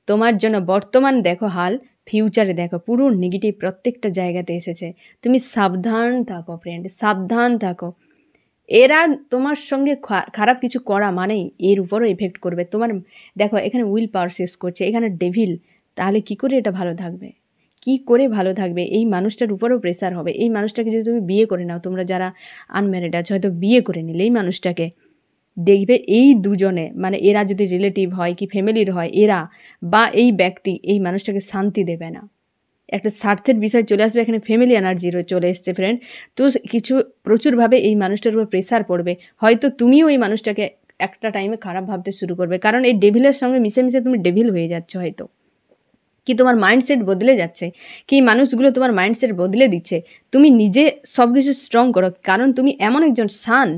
তোমার জন্য বর্তমান দেখো হাল ফিউচারে দেখো পুরো নেগেটিভ প্রত্যেকটা জায়গাতে এসেছে তুমি সাবধান থাকো ফ্রেন্ড সাবধান থাকো এরা তোমার সঙ্গে খারাপ কিছু করা মানেই এর উপরও এফেক্ট করবে তোমার দেখো এখানে উইল পাওয়ার শেষ করছে এখানে ডেভিল তাহলে কি করে এটা ভালো থাকবে কি করে ভালো থাকবে এই মানুষটার উপরও প্রেসার হবে এই মানুষটাকে যদি তুমি বিয়ে করে নাও তোমরা যারা আনম্যারিড আছো হয়তো বিয়ে করে নিলে এই মানুষটাকে দেখবে এই দুজনে মানে এরা যদি রিলেটিভ হয় কি ফ্যামিলির হয় এরা বা এই ব্যক্তি এই মানুষটাকে শান্তি দেবে না একটা স্বার্থের বিষয় চলে আসবে এখানে ফ্যামিলি এনার্জি চলে এসছে ফ্রেন্ড তো কিছু প্রচুরভাবে এই মানুষটার উপর প্রেসার পড়বে হয়তো তুমিও এই মানুষটাকে একটা টাইমে খারাপ ভাবতে শুরু করবে কারণ এই ডেভিলের সঙ্গে মিশে মিশে তুমি ডেভিল হয়ে যাচ্ছ হয়তো কি তোমার মাইন্ডসেট বদলে যাচ্ছে কি মানুষগুলো তোমার মাইন্ডসেট বদলে দিচ্ছে তুমি নিজে সব কিছু স্ট্রং করো কারণ তুমি এমন একজন সান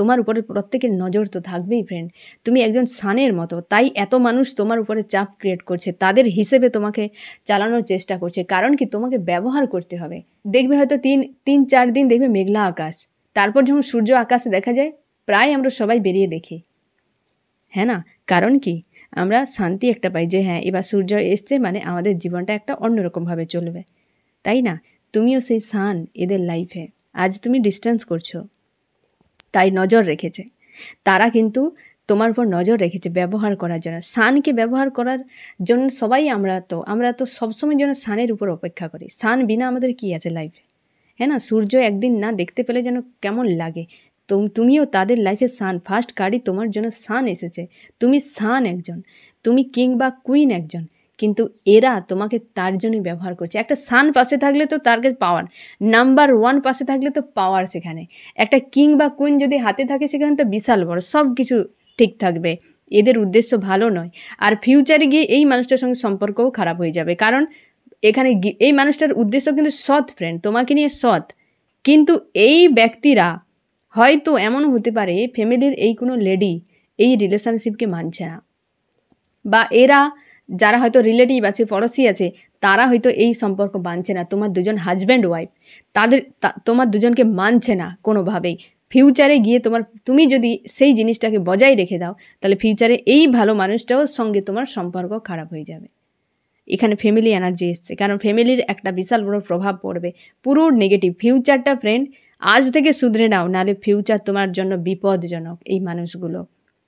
তোমার উপরে প্রত্যেকের নজর তো থাকবেই ফ্রেন্ড তুমি একজন সানের মতো তাই এত মানুষ তোমার উপরে চাপ ক্রিয়েট করছে তাদের হিসেবে তোমাকে চালানোর চেষ্টা করছে কারণ কি তোমাকে ব্যবহার করতে হবে দেখবে হয়তো তিন তিন চার দিন দেখবে মেঘলা আকাশ তারপর যখন সূর্য আকাশে দেখা যায় প্রায় আমরা সবাই বেরিয়ে দেখি হ্যাঁ না কারণ কি আমরা শান্তি একটা পাই যে হ্যাঁ এবার সূর্য এসছে মানে আমাদের জীবনটা একটা অন্যরকমভাবে চলবে তাই না তুমিও সেই সান এদের লাইফে আজ তুমি ডিস্টেন্স করছো তাই নজর রেখেছে তারা কিন্তু তোমার উপর নজর রেখেছে ব্যবহার করার জন্য সানকে ব্যবহার করার জন্য সবাই আমরা তো আমরা তো সবসময় যেন সানের উপর অপেক্ষা করি সান বিনা আমাদের কি আছে লাইফে হ্যাঁ না সূর্য একদিন না দেখতে পেলে যেন কেমন লাগে তো তুমিও তাদের লাইফে সান ফার্স্ট গাড়ি তোমার জন্য সান এসেছে তুমি সান একজন তুমি কিং বা কুইন একজন কিন্তু এরা তোমাকে তার জন্যই ব্যবহার করছে একটা সান পাশে থাকলে তো তার কাছে পাওয়ার নাম্বার ওয়ান পাশে থাকলে তো পাওয়ার সেখানে একটা কিং বা কুইন যদি হাতে থাকে সেখানে তো বিশাল বড় সব কিছু ঠিক থাকবে এদের উদ্দেশ্য ভালো নয় আর ফিউচারে গিয়ে এই মানুষটার সঙ্গে সম্পর্কও খারাপ হয়ে যাবে কারণ এখানে এই মানুষটার উদ্দেশ্য কিন্তু সৎ ফ্রেন্ড তোমাকে নিয়ে সৎ কিন্তু এই ব্যক্তিরা হয়তো এমন হতে পারে ফ্যামিলির এই কোনো লেডি এই রিলেশনশিপকে মানছে না বা এরা যারা হয়তো রিলেটিভ আছে পড়োশি আছে তারা হয়তো এই সম্পর্ক মানছে না তোমার দুজন হাজব্যান্ড ওয়াইফ তাদের তোমার দুজনকে মানছে না কোনোভাবেই ফিউচারে গিয়ে তোমার তুমি যদি সেই জিনিসটাকে বজায় রেখে দাও তাহলে ফিউচারে এই ভালো মানুষটাও সঙ্গে তোমার সম্পর্ক খারাপ হয়ে যাবে এখানে ফ্যামিলি এনার্জি এসছে কারণ ফ্যামিলির একটা বিশাল বড় প্রভাব পড়বে পুরো নেগেটিভ ফিউচারটা ফ্রেন্ড আজ থেকে শুধরে নাও নাহলে ফিউচার তোমার জন্য বিপদজনক এই মানুষগুলো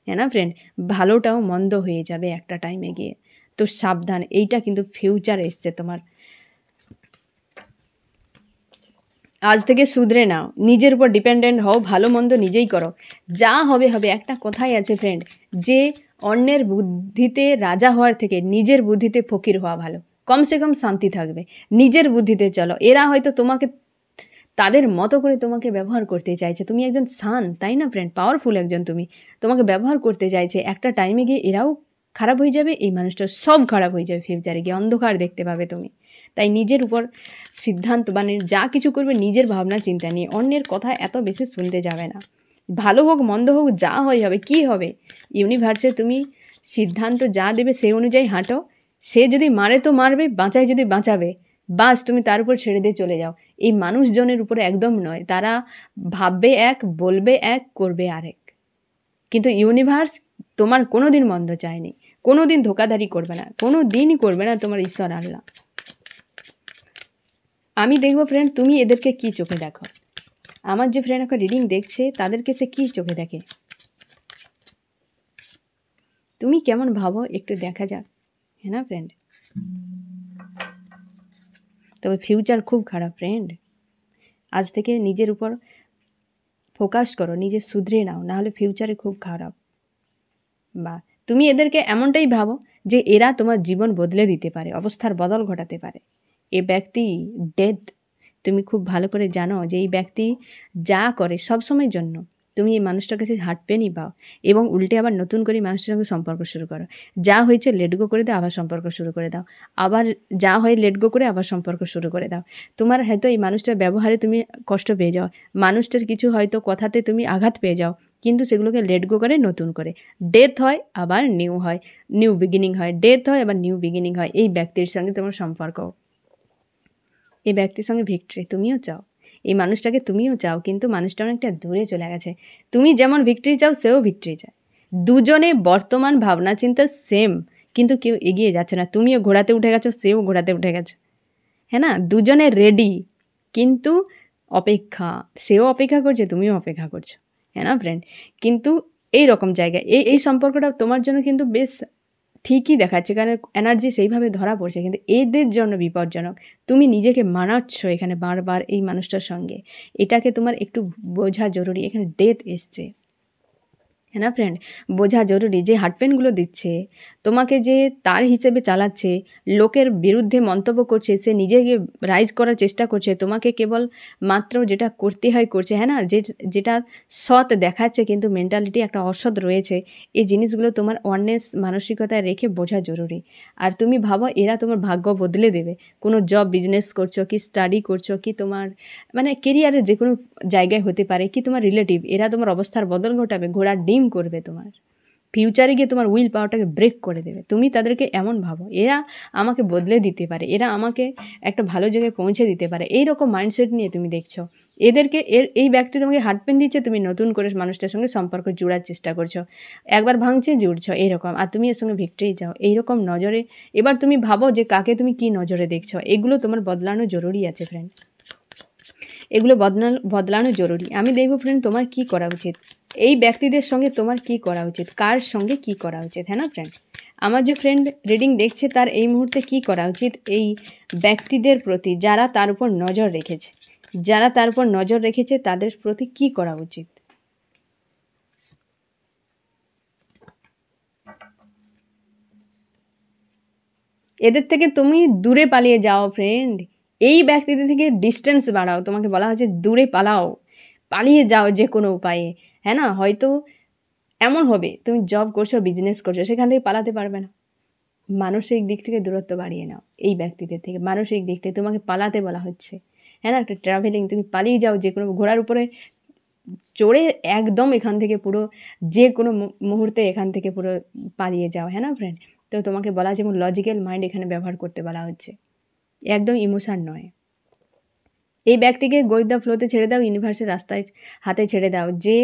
হ্যাঁ না ফ্রেন্ড ভালোটাও মন্দ হয়ে যাবে একটা টাইমে গিয়ে তো সাবধান এইটা কিন্তু ফিউচার এসছে তোমার আজ থেকে শুধরে নাও নিজের উপর ডিপেন্ডেন্ট হও ভালো মন্দ নিজেই করো যা হবে হবে একটা কথাই আছে ফ্রেন্ড যে অন্যের বুদ্ধিতে রাজা হওয়ার থেকে নিজের বুদ্ধিতে ফকির হওয়া ভালো কমসে কম শান্তি থাকবে নিজের বুদ্ধিতে চলো এরা হয়তো তোমাকে তাদের মতো করে তোমাকে ব্যবহার করতে চাইছে তুমি একজন সান তাই না ফ্রেন্ড পাওয়ারফুল একজন তুমি তোমাকে ব্যবহার করতে চাইছে একটা টাইমে গিয়ে এরাও খারাপ হয়ে যাবে এই মানুষটা সব খারাপ হয়ে যাবে ফিউচারে গিয়ে অন্ধকার দেখতে পাবে তুমি তাই নিজের উপর সিদ্ধান্ত মানে যা কিছু করবে নিজের ভাবনা চিন্তা নিয়ে অন্যের কথা এত বেশি শুনতে যাবে না ভালো হোক মন্দ হোক যা হয় হবে কি হবে ইউনিভার্সে তুমি সিদ্ধান্ত যা দেবে সেই অনুযায়ী হাঁটো সে যদি মারে তো মারবে বাঁচায় যদি বাঁচাবে বাস তুমি তার উপর ছেড়ে দিয়ে চলে যাও এই মানুষজনের উপরে একদম নয় তারা ভাববে এক বলবে এক করবে আরেক কিন্তু ইউনিভার্স তোমার কোনো দিন মন্দ চায়নি কোনো দিন ধোকাধারি করবে না কোনো দিনই করবে না তোমার ঈশ্বর আল্লাহ আমি দেখবো ফ্রেন্ড তুমি এদেরকে কি চোখে দেখো আমার যে ফ্রেন্ড এখন রিডিং দেখছে তাদেরকে সে কী চোখে দেখে তুমি কেমন ভাবো একটু দেখা যাক হ্যাঁ না ফ্রেন্ড তবে ফিউচার খুব খারাপ ফ্রেন্ড আজ থেকে নিজের উপর ফোকাস করো নিজে শুধরে নাও নাহলে ফিউচারে খুব খারাপ বা তুমি এদেরকে এমনটাই ভাবো যে এরা তোমার জীবন বদলে দিতে পারে অবস্থার বদল ঘটাতে পারে এ ব্যক্তি ডেথ তুমি খুব ভালো করে জানো যে এই ব্যক্তি যা করে সবসময়ের জন্য তুমি এই মানুষটার কাছে হাঁটপেনই পাও এবং উল্টে আবার নতুন করে মানুষের সঙ্গে সম্পর্ক শুরু করো যা হয়েছে লেটগো করে দাও আবার সম্পর্ক শুরু করে দাও আবার যা হয় লেটগো করে আবার সম্পর্ক শুরু করে দাও তোমার হয়তো এই মানুষটার ব্যবহারে তুমি কষ্ট পেয়ে যাও মানুষটার কিছু হয়তো কথাতে তুমি আঘাত পেয়ে যাও কিন্তু সেগুলোকে লেট গো করে নতুন করে ডেথ হয় আবার নিউ হয় নিউ বিগিনিং হয় ডেথ হয় আবার নিউ বিগিনিং হয় এই ব্যক্তির সঙ্গে তোমার সম্পর্ক এই ব্যক্তির সঙ্গে ভিক্টরি তুমিও চাও এই মানুষটাকে তুমিও চাও কিন্তু মানুষটা অনেকটা দূরে চলে গেছে তুমি যেমন ভিক্টরি চাও সেও ভিক্টরি চায় দুজনে বর্তমান ভাবনা চিন্তা সেম কিন্তু কেউ এগিয়ে যাচ্ছে না তুমিও ঘোড়াতে উঠে গেছো সেও ঘোড়াতে উঠে গেছে হ্যাঁ না দুজনে রেডি কিন্তু অপেক্ষা সেও অপেক্ষা করছে তুমিও অপেক্ষা করছো হ্যাঁ না ফ্রেন্ড কিন্তু এই রকম জায়গায় এই এই সম্পর্কটা তোমার জন্য কিন্তু বেশ ঠিকই দেখাচ্ছে কারণ এনার্জি সেইভাবে ধরা পড়ছে কিন্তু এদের জন্য বিপজ্জনক তুমি নিজেকে মানাচ্ছ এখানে বারবার এই মানুষটার সঙ্গে এটাকে তোমার একটু বোঝা জরুরি এখানে ডেথ এসছে হ্যাঁ না ফ্রেন্ড বোঝা জরুরি যে হাটপেনগুলো দিচ্ছে তোমাকে যে তার হিসেবে চালাচ্ছে লোকের বিরুদ্ধে মন্তব্য করছে সে নিজে গিয়ে রাইজ করার চেষ্টা করছে তোমাকে কেবল মাত্র যেটা করতে হয় করছে হ্যাঁ না যে যেটা সৎ দেখাচ্ছে কিন্তু মেন্টালিটি একটা অসৎ রয়েছে এই জিনিসগুলো তোমার অন্যের মানসিকতায় রেখে বোঝা জরুরি আর তুমি ভাবো এরা তোমার ভাগ্য বদলে দেবে কোনো জব বিজনেস করছো কি স্টাডি করছো কি তোমার মানে কেরিয়ারের যে কোনো জায়গায় হতে পারে কি তোমার রিলেটিভ এরা তোমার অবস্থার বদল ঘটাবে ঘোড়ার ডিম ট্রেনিং করবে তোমার ফিউচারে গিয়ে তোমার উইল পাওয়ারটাকে ব্রেক করে দেবে তুমি তাদেরকে এমন ভাবো এরা আমাকে বদলে দিতে পারে এরা আমাকে একটা ভালো জায়গায় পৌঁছে দিতে পারে এই রকম মাইন্ডসেট নিয়ে তুমি দেখছো এদেরকে এর এই ব্যক্তি তোমাকে হাটপেন দিচ্ছে তুমি নতুন করে মানুষটার সঙ্গে সম্পর্ক জুড়ার চেষ্টা করছো একবার ভাঙছে জুড়ছো এইরকম আর তুমি এর সঙ্গে ভিক্টরি যাও এইরকম নজরে এবার তুমি ভাবো যে কাকে তুমি কি নজরে দেখছো এগুলো তোমার বদলানো জরুরি আছে ফ্রেন্ড এগুলো বদলানো বদলানো জরুরি আমি দেখবো ফ্রেন্ড তোমার কি করা উচিত এই ব্যক্তিদের সঙ্গে তোমার কি করা উচিত কার সঙ্গে কি করা উচিত হ্যাঁ না ফ্রেন্ড আমার যে ফ্রেন্ড রিডিং দেখছে তার এই মুহূর্তে কি করা উচিত এই ব্যক্তিদের প্রতি যারা তার উপর নজর রেখেছে যারা তার উপর নজর রেখেছে তাদের প্রতি কি করা উচিত এদের থেকে তুমি দূরে পালিয়ে যাও ফ্রেন্ড এই ব্যক্তিদের থেকে ডিস্টেন্স বাড়াও তোমাকে বলা হয়েছে দূরে পালাও পালিয়ে যাও যে কোনো উপায়ে হ্যাঁ না হয়তো এমন হবে তুমি জব করছো বিজনেস করছো সেখান থেকে পালাতে পারবে না মানসিক দিক থেকে দূরত্ব বাড়িয়ে নাও এই ব্যক্তিদের থেকে মানসিক দিক থেকে তোমাকে পালাতে বলা হচ্ছে হ্যাঁ না একটা ট্রাভেলিং তুমি পালিয়ে যাও যে কোনো ঘোড়ার উপরে চড়ে একদম এখান থেকে পুরো যে কোনো মুহূর্তে এখান থেকে পুরো পালিয়ে যাও হ্যাঁ না ফ্রেন্ড তো তোমাকে বলা যেমন লজিক্যাল মাইন্ড এখানে ব্যবহার করতে বলা হচ্ছে একদম ইমোশান নয় এই ব্যক্তিকে গোয়েদ দ্য ফ্লোতে ছেড়ে দাও ইউনিভার্সের রাস্তায় হাতে ছেড়ে দাও যে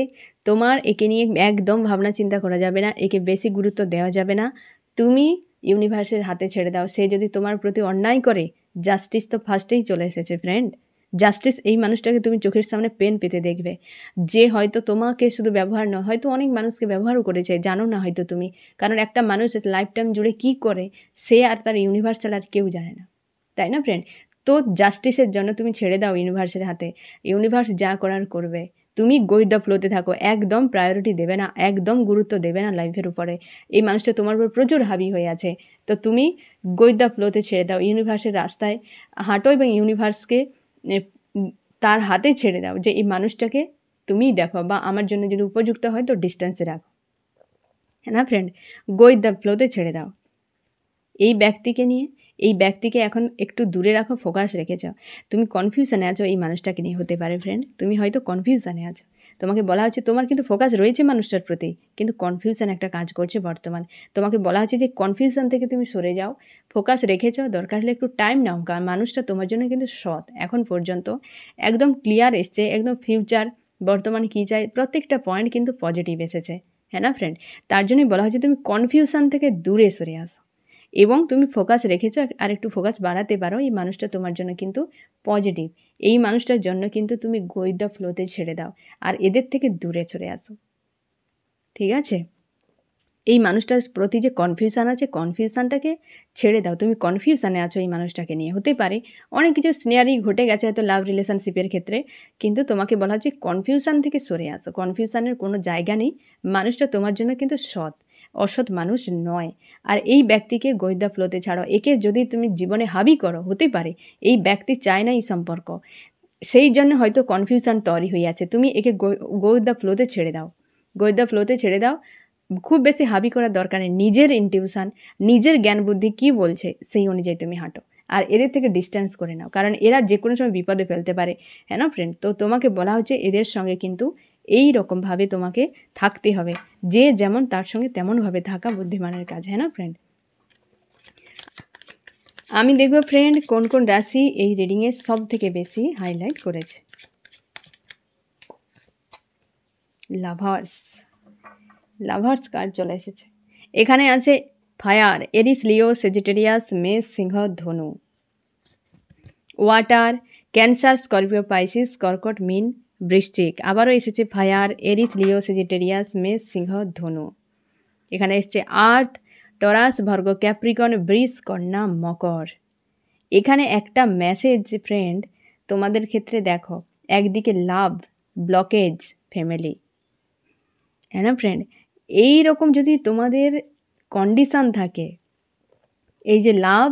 তোমার একে নিয়ে একদম ভাবনা চিন্তা করা যাবে না একে বেশি গুরুত্ব দেওয়া যাবে না তুমি ইউনিভার্সের হাতে ছেড়ে দাও সে যদি তোমার প্রতি অন্যায় করে জাস্টিস তো ফার্স্টেই চলে এসেছে ফ্রেন্ড জাস্টিস এই মানুষটাকে তুমি চোখের সামনে পেন পেতে দেখবে যে হয়তো তোমাকে শুধু ব্যবহার নয় হয়তো অনেক মানুষকে ব্যবহারও করেছে জানো না হয়তো তুমি কারণ একটা মানুষ লাইফ টাইম জুড়ে কি করে সে আর তার ইউনিভার্স চালার আর কেউ জানে না তাই না ফ্রেন্ড তো জাস্টিসের জন্য তুমি ছেড়ে দাও ইউনিভার্সের হাতে ইউনিভার্স যা করার করবে তুমি গোহিত ফ্লোতে থাকো একদম প্রায়োরিটি দেবে না একদম গুরুত্ব দেবে না লাইফের উপরে এই মানুষটা তোমার উপর প্রচুর হাবি হয়ে আছে তো তুমি গোহিত ফ্লোতে ছেড়ে দাও ইউনিভার্সের রাস্তায় হাঁটো এবং ইউনিভার্সকে তার হাতে ছেড়ে দাও যে এই মানুষটাকে তুমিই দেখো বা আমার জন্য যদি উপযুক্ত হয় তো ডিস্টেন্সে রাখো হ্যাঁ না ফ্রেন্ড গোহিত ফ্লোতে ছেড়ে দাও এই ব্যক্তিকে নিয়ে এই ব্যক্তিকে এখন একটু দূরে রাখো ফোকাস রেখে যাও তুমি কনফিউশানে আছো এই মানুষটাকে নিয়ে হতে পারে ফ্রেন্ড তুমি হয়তো কনফিউশানে আছো তোমাকে বলা হচ্ছে তোমার কিন্তু ফোকাস রয়েছে মানুষটার প্রতি কিন্তু কনফিউশন একটা কাজ করছে বর্তমান তোমাকে বলা হচ্ছে যে কনফিউশন থেকে তুমি সরে যাও ফোকাস রেখে যাও দরকার হলে একটু টাইম নাও কারণ মানুষটা তোমার জন্য কিন্তু সৎ এখন পর্যন্ত একদম ক্লিয়ার এসছে একদম ফিউচার বর্তমান কী চাই প্রত্যেকটা পয়েন্ট কিন্তু পজিটিভ এসেছে হ্যাঁ না ফ্রেন্ড তার জন্যই বলা হচ্ছে তুমি কনফিউশন থেকে দূরে সরে আসো এবং তুমি ফোকাস রেখেছো আর একটু ফোকাস বাড়াতে পারো এই মানুষটা তোমার জন্য কিন্তু পজিটিভ এই মানুষটার জন্য কিন্তু তুমি গোয়েন্দা ফ্লোতে ছেড়ে দাও আর এদের থেকে দূরে চলে আসো ঠিক আছে এই মানুষটার প্রতি যে কনফিউশান আছে কনফিউশানটাকে ছেড়ে দাও তুমি কনফিউশানে আছো এই মানুষটাকে নিয়ে হতে পারে অনেক কিছু স্নেয়ারি ঘটে গেছে হয়তো লাভ রিলেশনশিপের ক্ষেত্রে কিন্তু তোমাকে বলা হচ্ছে কনফিউশান থেকে সরে আসো কনফিউশানের কোনো জায়গা নেই মানুষটা তোমার জন্য কিন্তু সৎ অসৎ মানুষ নয় আর এই ব্যক্তিকে গোয়েন্দা ফ্লোতে ছাড়ো একে যদি তুমি জীবনে হাবি করো হতে পারে এই ব্যক্তি চায় না এই সম্পর্ক সেই জন্য হয়তো কনফিউশন তৈরি হয়ে আছে তুমি একে গোয়েন্দা ফ্লোতে ছেড়ে দাও গোয়েন্দা ফ্লোতে ছেড়ে দাও খুব বেশি হাবি করার দরকার নেই নিজের ইনটিউশন নিজের জ্ঞান বুদ্ধি কী বলছে সেই অনুযায়ী তুমি হাঁটো আর এদের থেকে ডিস্টেন্স করে নাও কারণ এরা যে কোনো সময় বিপদে ফেলতে পারে হ্যাঁ না ফ্রেন্ড তো তোমাকে বলা হচ্ছে এদের সঙ্গে কিন্তু এই রকমভাবে তোমাকে থাকতে হবে যে যেমন তার সঙ্গে তেমনভাবে থাকা বুদ্ধিমানের কাজ হ্যাঁ না ফ্রেন্ড আমি দেখব ফ্রেন্ড কোন কোন রাশি এই রিডিংয়ে সব থেকে বেশি হাইলাইট করেছে লাভার্স লাভার্স কার্ড চলে এসেছে এখানে আছে ফায়ার এরিস লিও সেজিটেরিয়াস মেষ সিংহ ধনু ওয়াটার ক্যান্সার স্করপিও পাইসিস কর্কট মিন বৃশ্চিক আবারও এসেছে ফায়ার এরিস লিও সেজিটেরিয়াস মেষ সিংহ ধনু এখানে এসছে আর্থ টরাস ভর্গ ক্যাপ্রিকন ব্রিস কন্যা মকর এখানে একটা মেসেজ ফ্রেন্ড তোমাদের ক্ষেত্রে দেখো একদিকে লাভ ব্লকেজ ফ্যামিলি হ্যাঁ না ফ্রেন্ড এই রকম যদি তোমাদের কন্ডিশান থাকে এই যে লাভ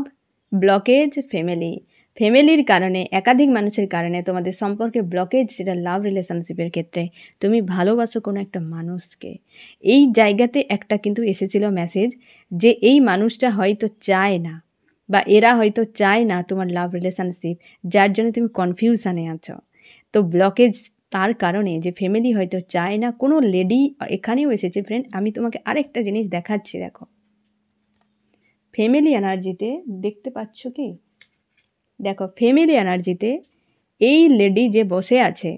ব্লকেজ ফ্যামিলি ফ্যামিলির কারণে একাধিক মানুষের কারণে তোমাদের সম্পর্কে ব্লকেজ সেটা লাভ রিলেশনশিপের ক্ষেত্রে তুমি ভালোবাসো কোনো একটা মানুষকে এই জায়গাতে একটা কিন্তু এসেছিল মেসেজ যে এই মানুষটা হয়তো চায় না বা এরা হয়তো চায় না তোমার লাভ রিলেশনশিপ যার জন্য তুমি কনফিউশানে আছো তো ব্লকেজ তার কারণে যে ফ্যামিলি হয়তো চায় না কোনো লেডি এখানেও এসেছে ফ্রেন্ড আমি তোমাকে আরেকটা জিনিস দেখাচ্ছি দেখো ফ্যামিলি এনার্জিতে দেখতে পাচ্ছ কি দেখো ফ্যামিলি এনার্জিতে এই লেডি যে বসে আছে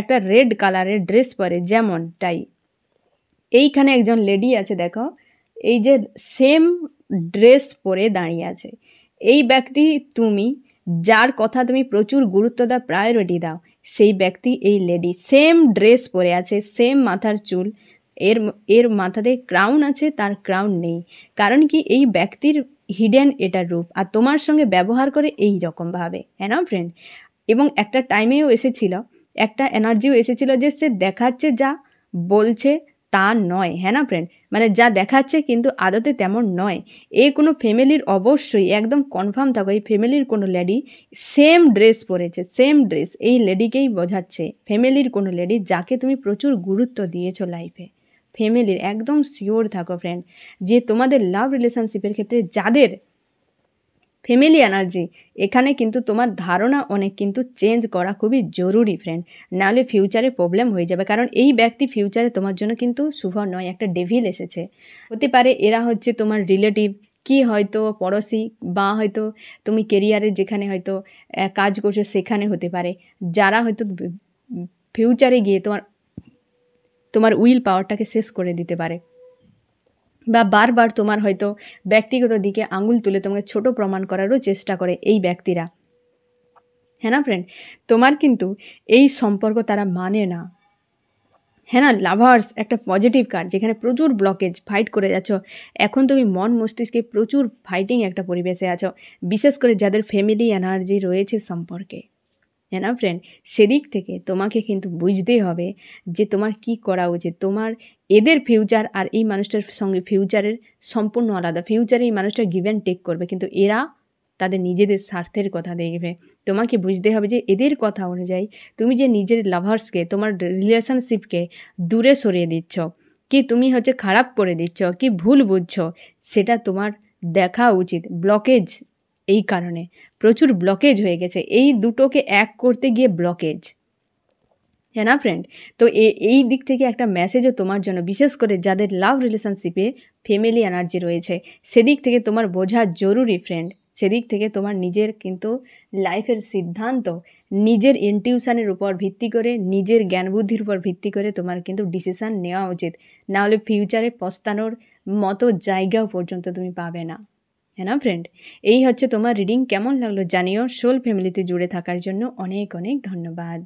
একটা রেড কালারের ড্রেস পরে যেমন টাই এইখানে একজন লেডি আছে দেখো এই যে সেম ড্রেস পরে দাঁড়িয়ে আছে এই ব্যক্তি তুমি যার কথা তুমি প্রচুর গুরুত্ব দাও প্রায়োরিটি দাও সেই ব্যক্তি এই লেডি সেম ড্রেস পরে আছে সেম মাথার চুল এর এর মাথাতে ক্রাউন আছে তার ক্রাউন নেই কারণ কি এই ব্যক্তির হিডেন এটার রূপ আর তোমার সঙ্গে ব্যবহার করে এই রকমভাবে হ্যাঁ না ফ্রেন্ড এবং একটা টাইমেও এসেছিল একটা এনার্জিও এসেছিল যে সে দেখাচ্ছে যা বলছে তা নয় হ্যাঁ না ফ্রেন্ড মানে যা দেখাচ্ছে কিন্তু আদতে তেমন নয় এ কোনো ফ্যামিলির অবশ্যই একদম কনফার্ম থাকো এই ফ্যামিলির কোনো লেডি সেম ড্রেস পরেছে সেম ড্রেস এই লেডিকেই বোঝাচ্ছে ফ্যামিলির কোনো লেডি যাকে তুমি প্রচুর গুরুত্ব দিয়েছো লাইফে ফ্যামিলির একদম শিওর থাকো ফ্রেন্ড যে তোমাদের লাভ রিলেশনশিপের ক্ষেত্রে যাদের ফ্যামিলি এনার্জি এখানে কিন্তু তোমার ধারণা অনেক কিন্তু চেঞ্জ করা খুবই জরুরি ফ্রেন্ড নাহলে ফিউচারে প্রবলেম হয়ে যাবে কারণ এই ব্যক্তি ফিউচারে তোমার জন্য কিন্তু শুভ নয় একটা ডেভিল এসেছে হতে পারে এরা হচ্ছে তোমার রিলেটিভ কি হয়তো পড়োশি বা হয়তো তুমি কেরিয়ারে যেখানে হয়তো কাজ করছো সেখানে হতে পারে যারা হয়তো ফিউচারে গিয়ে তোমার তোমার উইল পাওয়ারটাকে শেষ করে দিতে পারে বা বারবার তোমার হয়তো ব্যক্তিগত দিকে আঙুল তুলে তোমাকে ছোট প্রমাণ করারও চেষ্টা করে এই ব্যক্তিরা হ্যাঁ না ফ্রেন্ড তোমার কিন্তু এই সম্পর্ক তারা মানে না হ্যাঁ না লাভার্স একটা পজিটিভ কার্ড যেখানে প্রচুর ব্লকেজ ফাইট করে যাচ্ছ এখন তুমি মন মস্তিষ্কে প্রচুর ফাইটিং একটা পরিবেশে আছো বিশেষ করে যাদের ফ্যামিলি এনার্জি রয়েছে সম্পর্কে জানা হ্যাঁ ফ্রেন্ড সেদিক থেকে তোমাকে কিন্তু বুঝতেই হবে যে তোমার কি করা উচিত তোমার এদের ফিউচার আর এই মানুষটার সঙ্গে ফিউচারের সম্পূর্ণ আলাদা ফিউচারে এই মানুষটা গিভ অ্যান্ড টেক করবে কিন্তু এরা তাদের নিজেদের স্বার্থের কথা দেখবে তোমাকে বুঝতে হবে যে এদের কথা অনুযায়ী তুমি যে নিজের লাভার্সকে তোমার রিলেশনশিপকে দূরে সরিয়ে দিচ্ছ কি তুমি হচ্ছে খারাপ করে দিচ্ছ কি ভুল বুঝছ সেটা তোমার দেখা উচিত ব্লকেজ এই কারণে প্রচুর ব্লকেজ হয়ে গেছে এই দুটোকে এক করতে গিয়ে ব্লকেজ হ্যাঁ না ফ্রেন্ড তো এই দিক থেকে একটা মেসেজও তোমার জন্য বিশেষ করে যাদের লাভ রিলেশনশিপে ফ্যামিলি এনার্জি রয়েছে সেদিক থেকে তোমার বোঝা জরুরি ফ্রেন্ড সেদিক থেকে তোমার নিজের কিন্তু লাইফের সিদ্ধান্ত নিজের ইনটিউশানের উপর ভিত্তি করে নিজের জ্ঞানবুদ্ধির উপর ভিত্তি করে তোমার কিন্তু ডিসিশান নেওয়া উচিত নাহলে ফিউচারে পস্তানোর মতো জায়গাও পর্যন্ত তুমি পাবে না হ্যাঁ না ফ্রেন্ড এই হচ্ছে তোমার রিডিং কেমন লাগলো জানিও সোল ফ্যামিলিতে জুড়ে থাকার জন্য অনেক অনেক ধন্যবাদ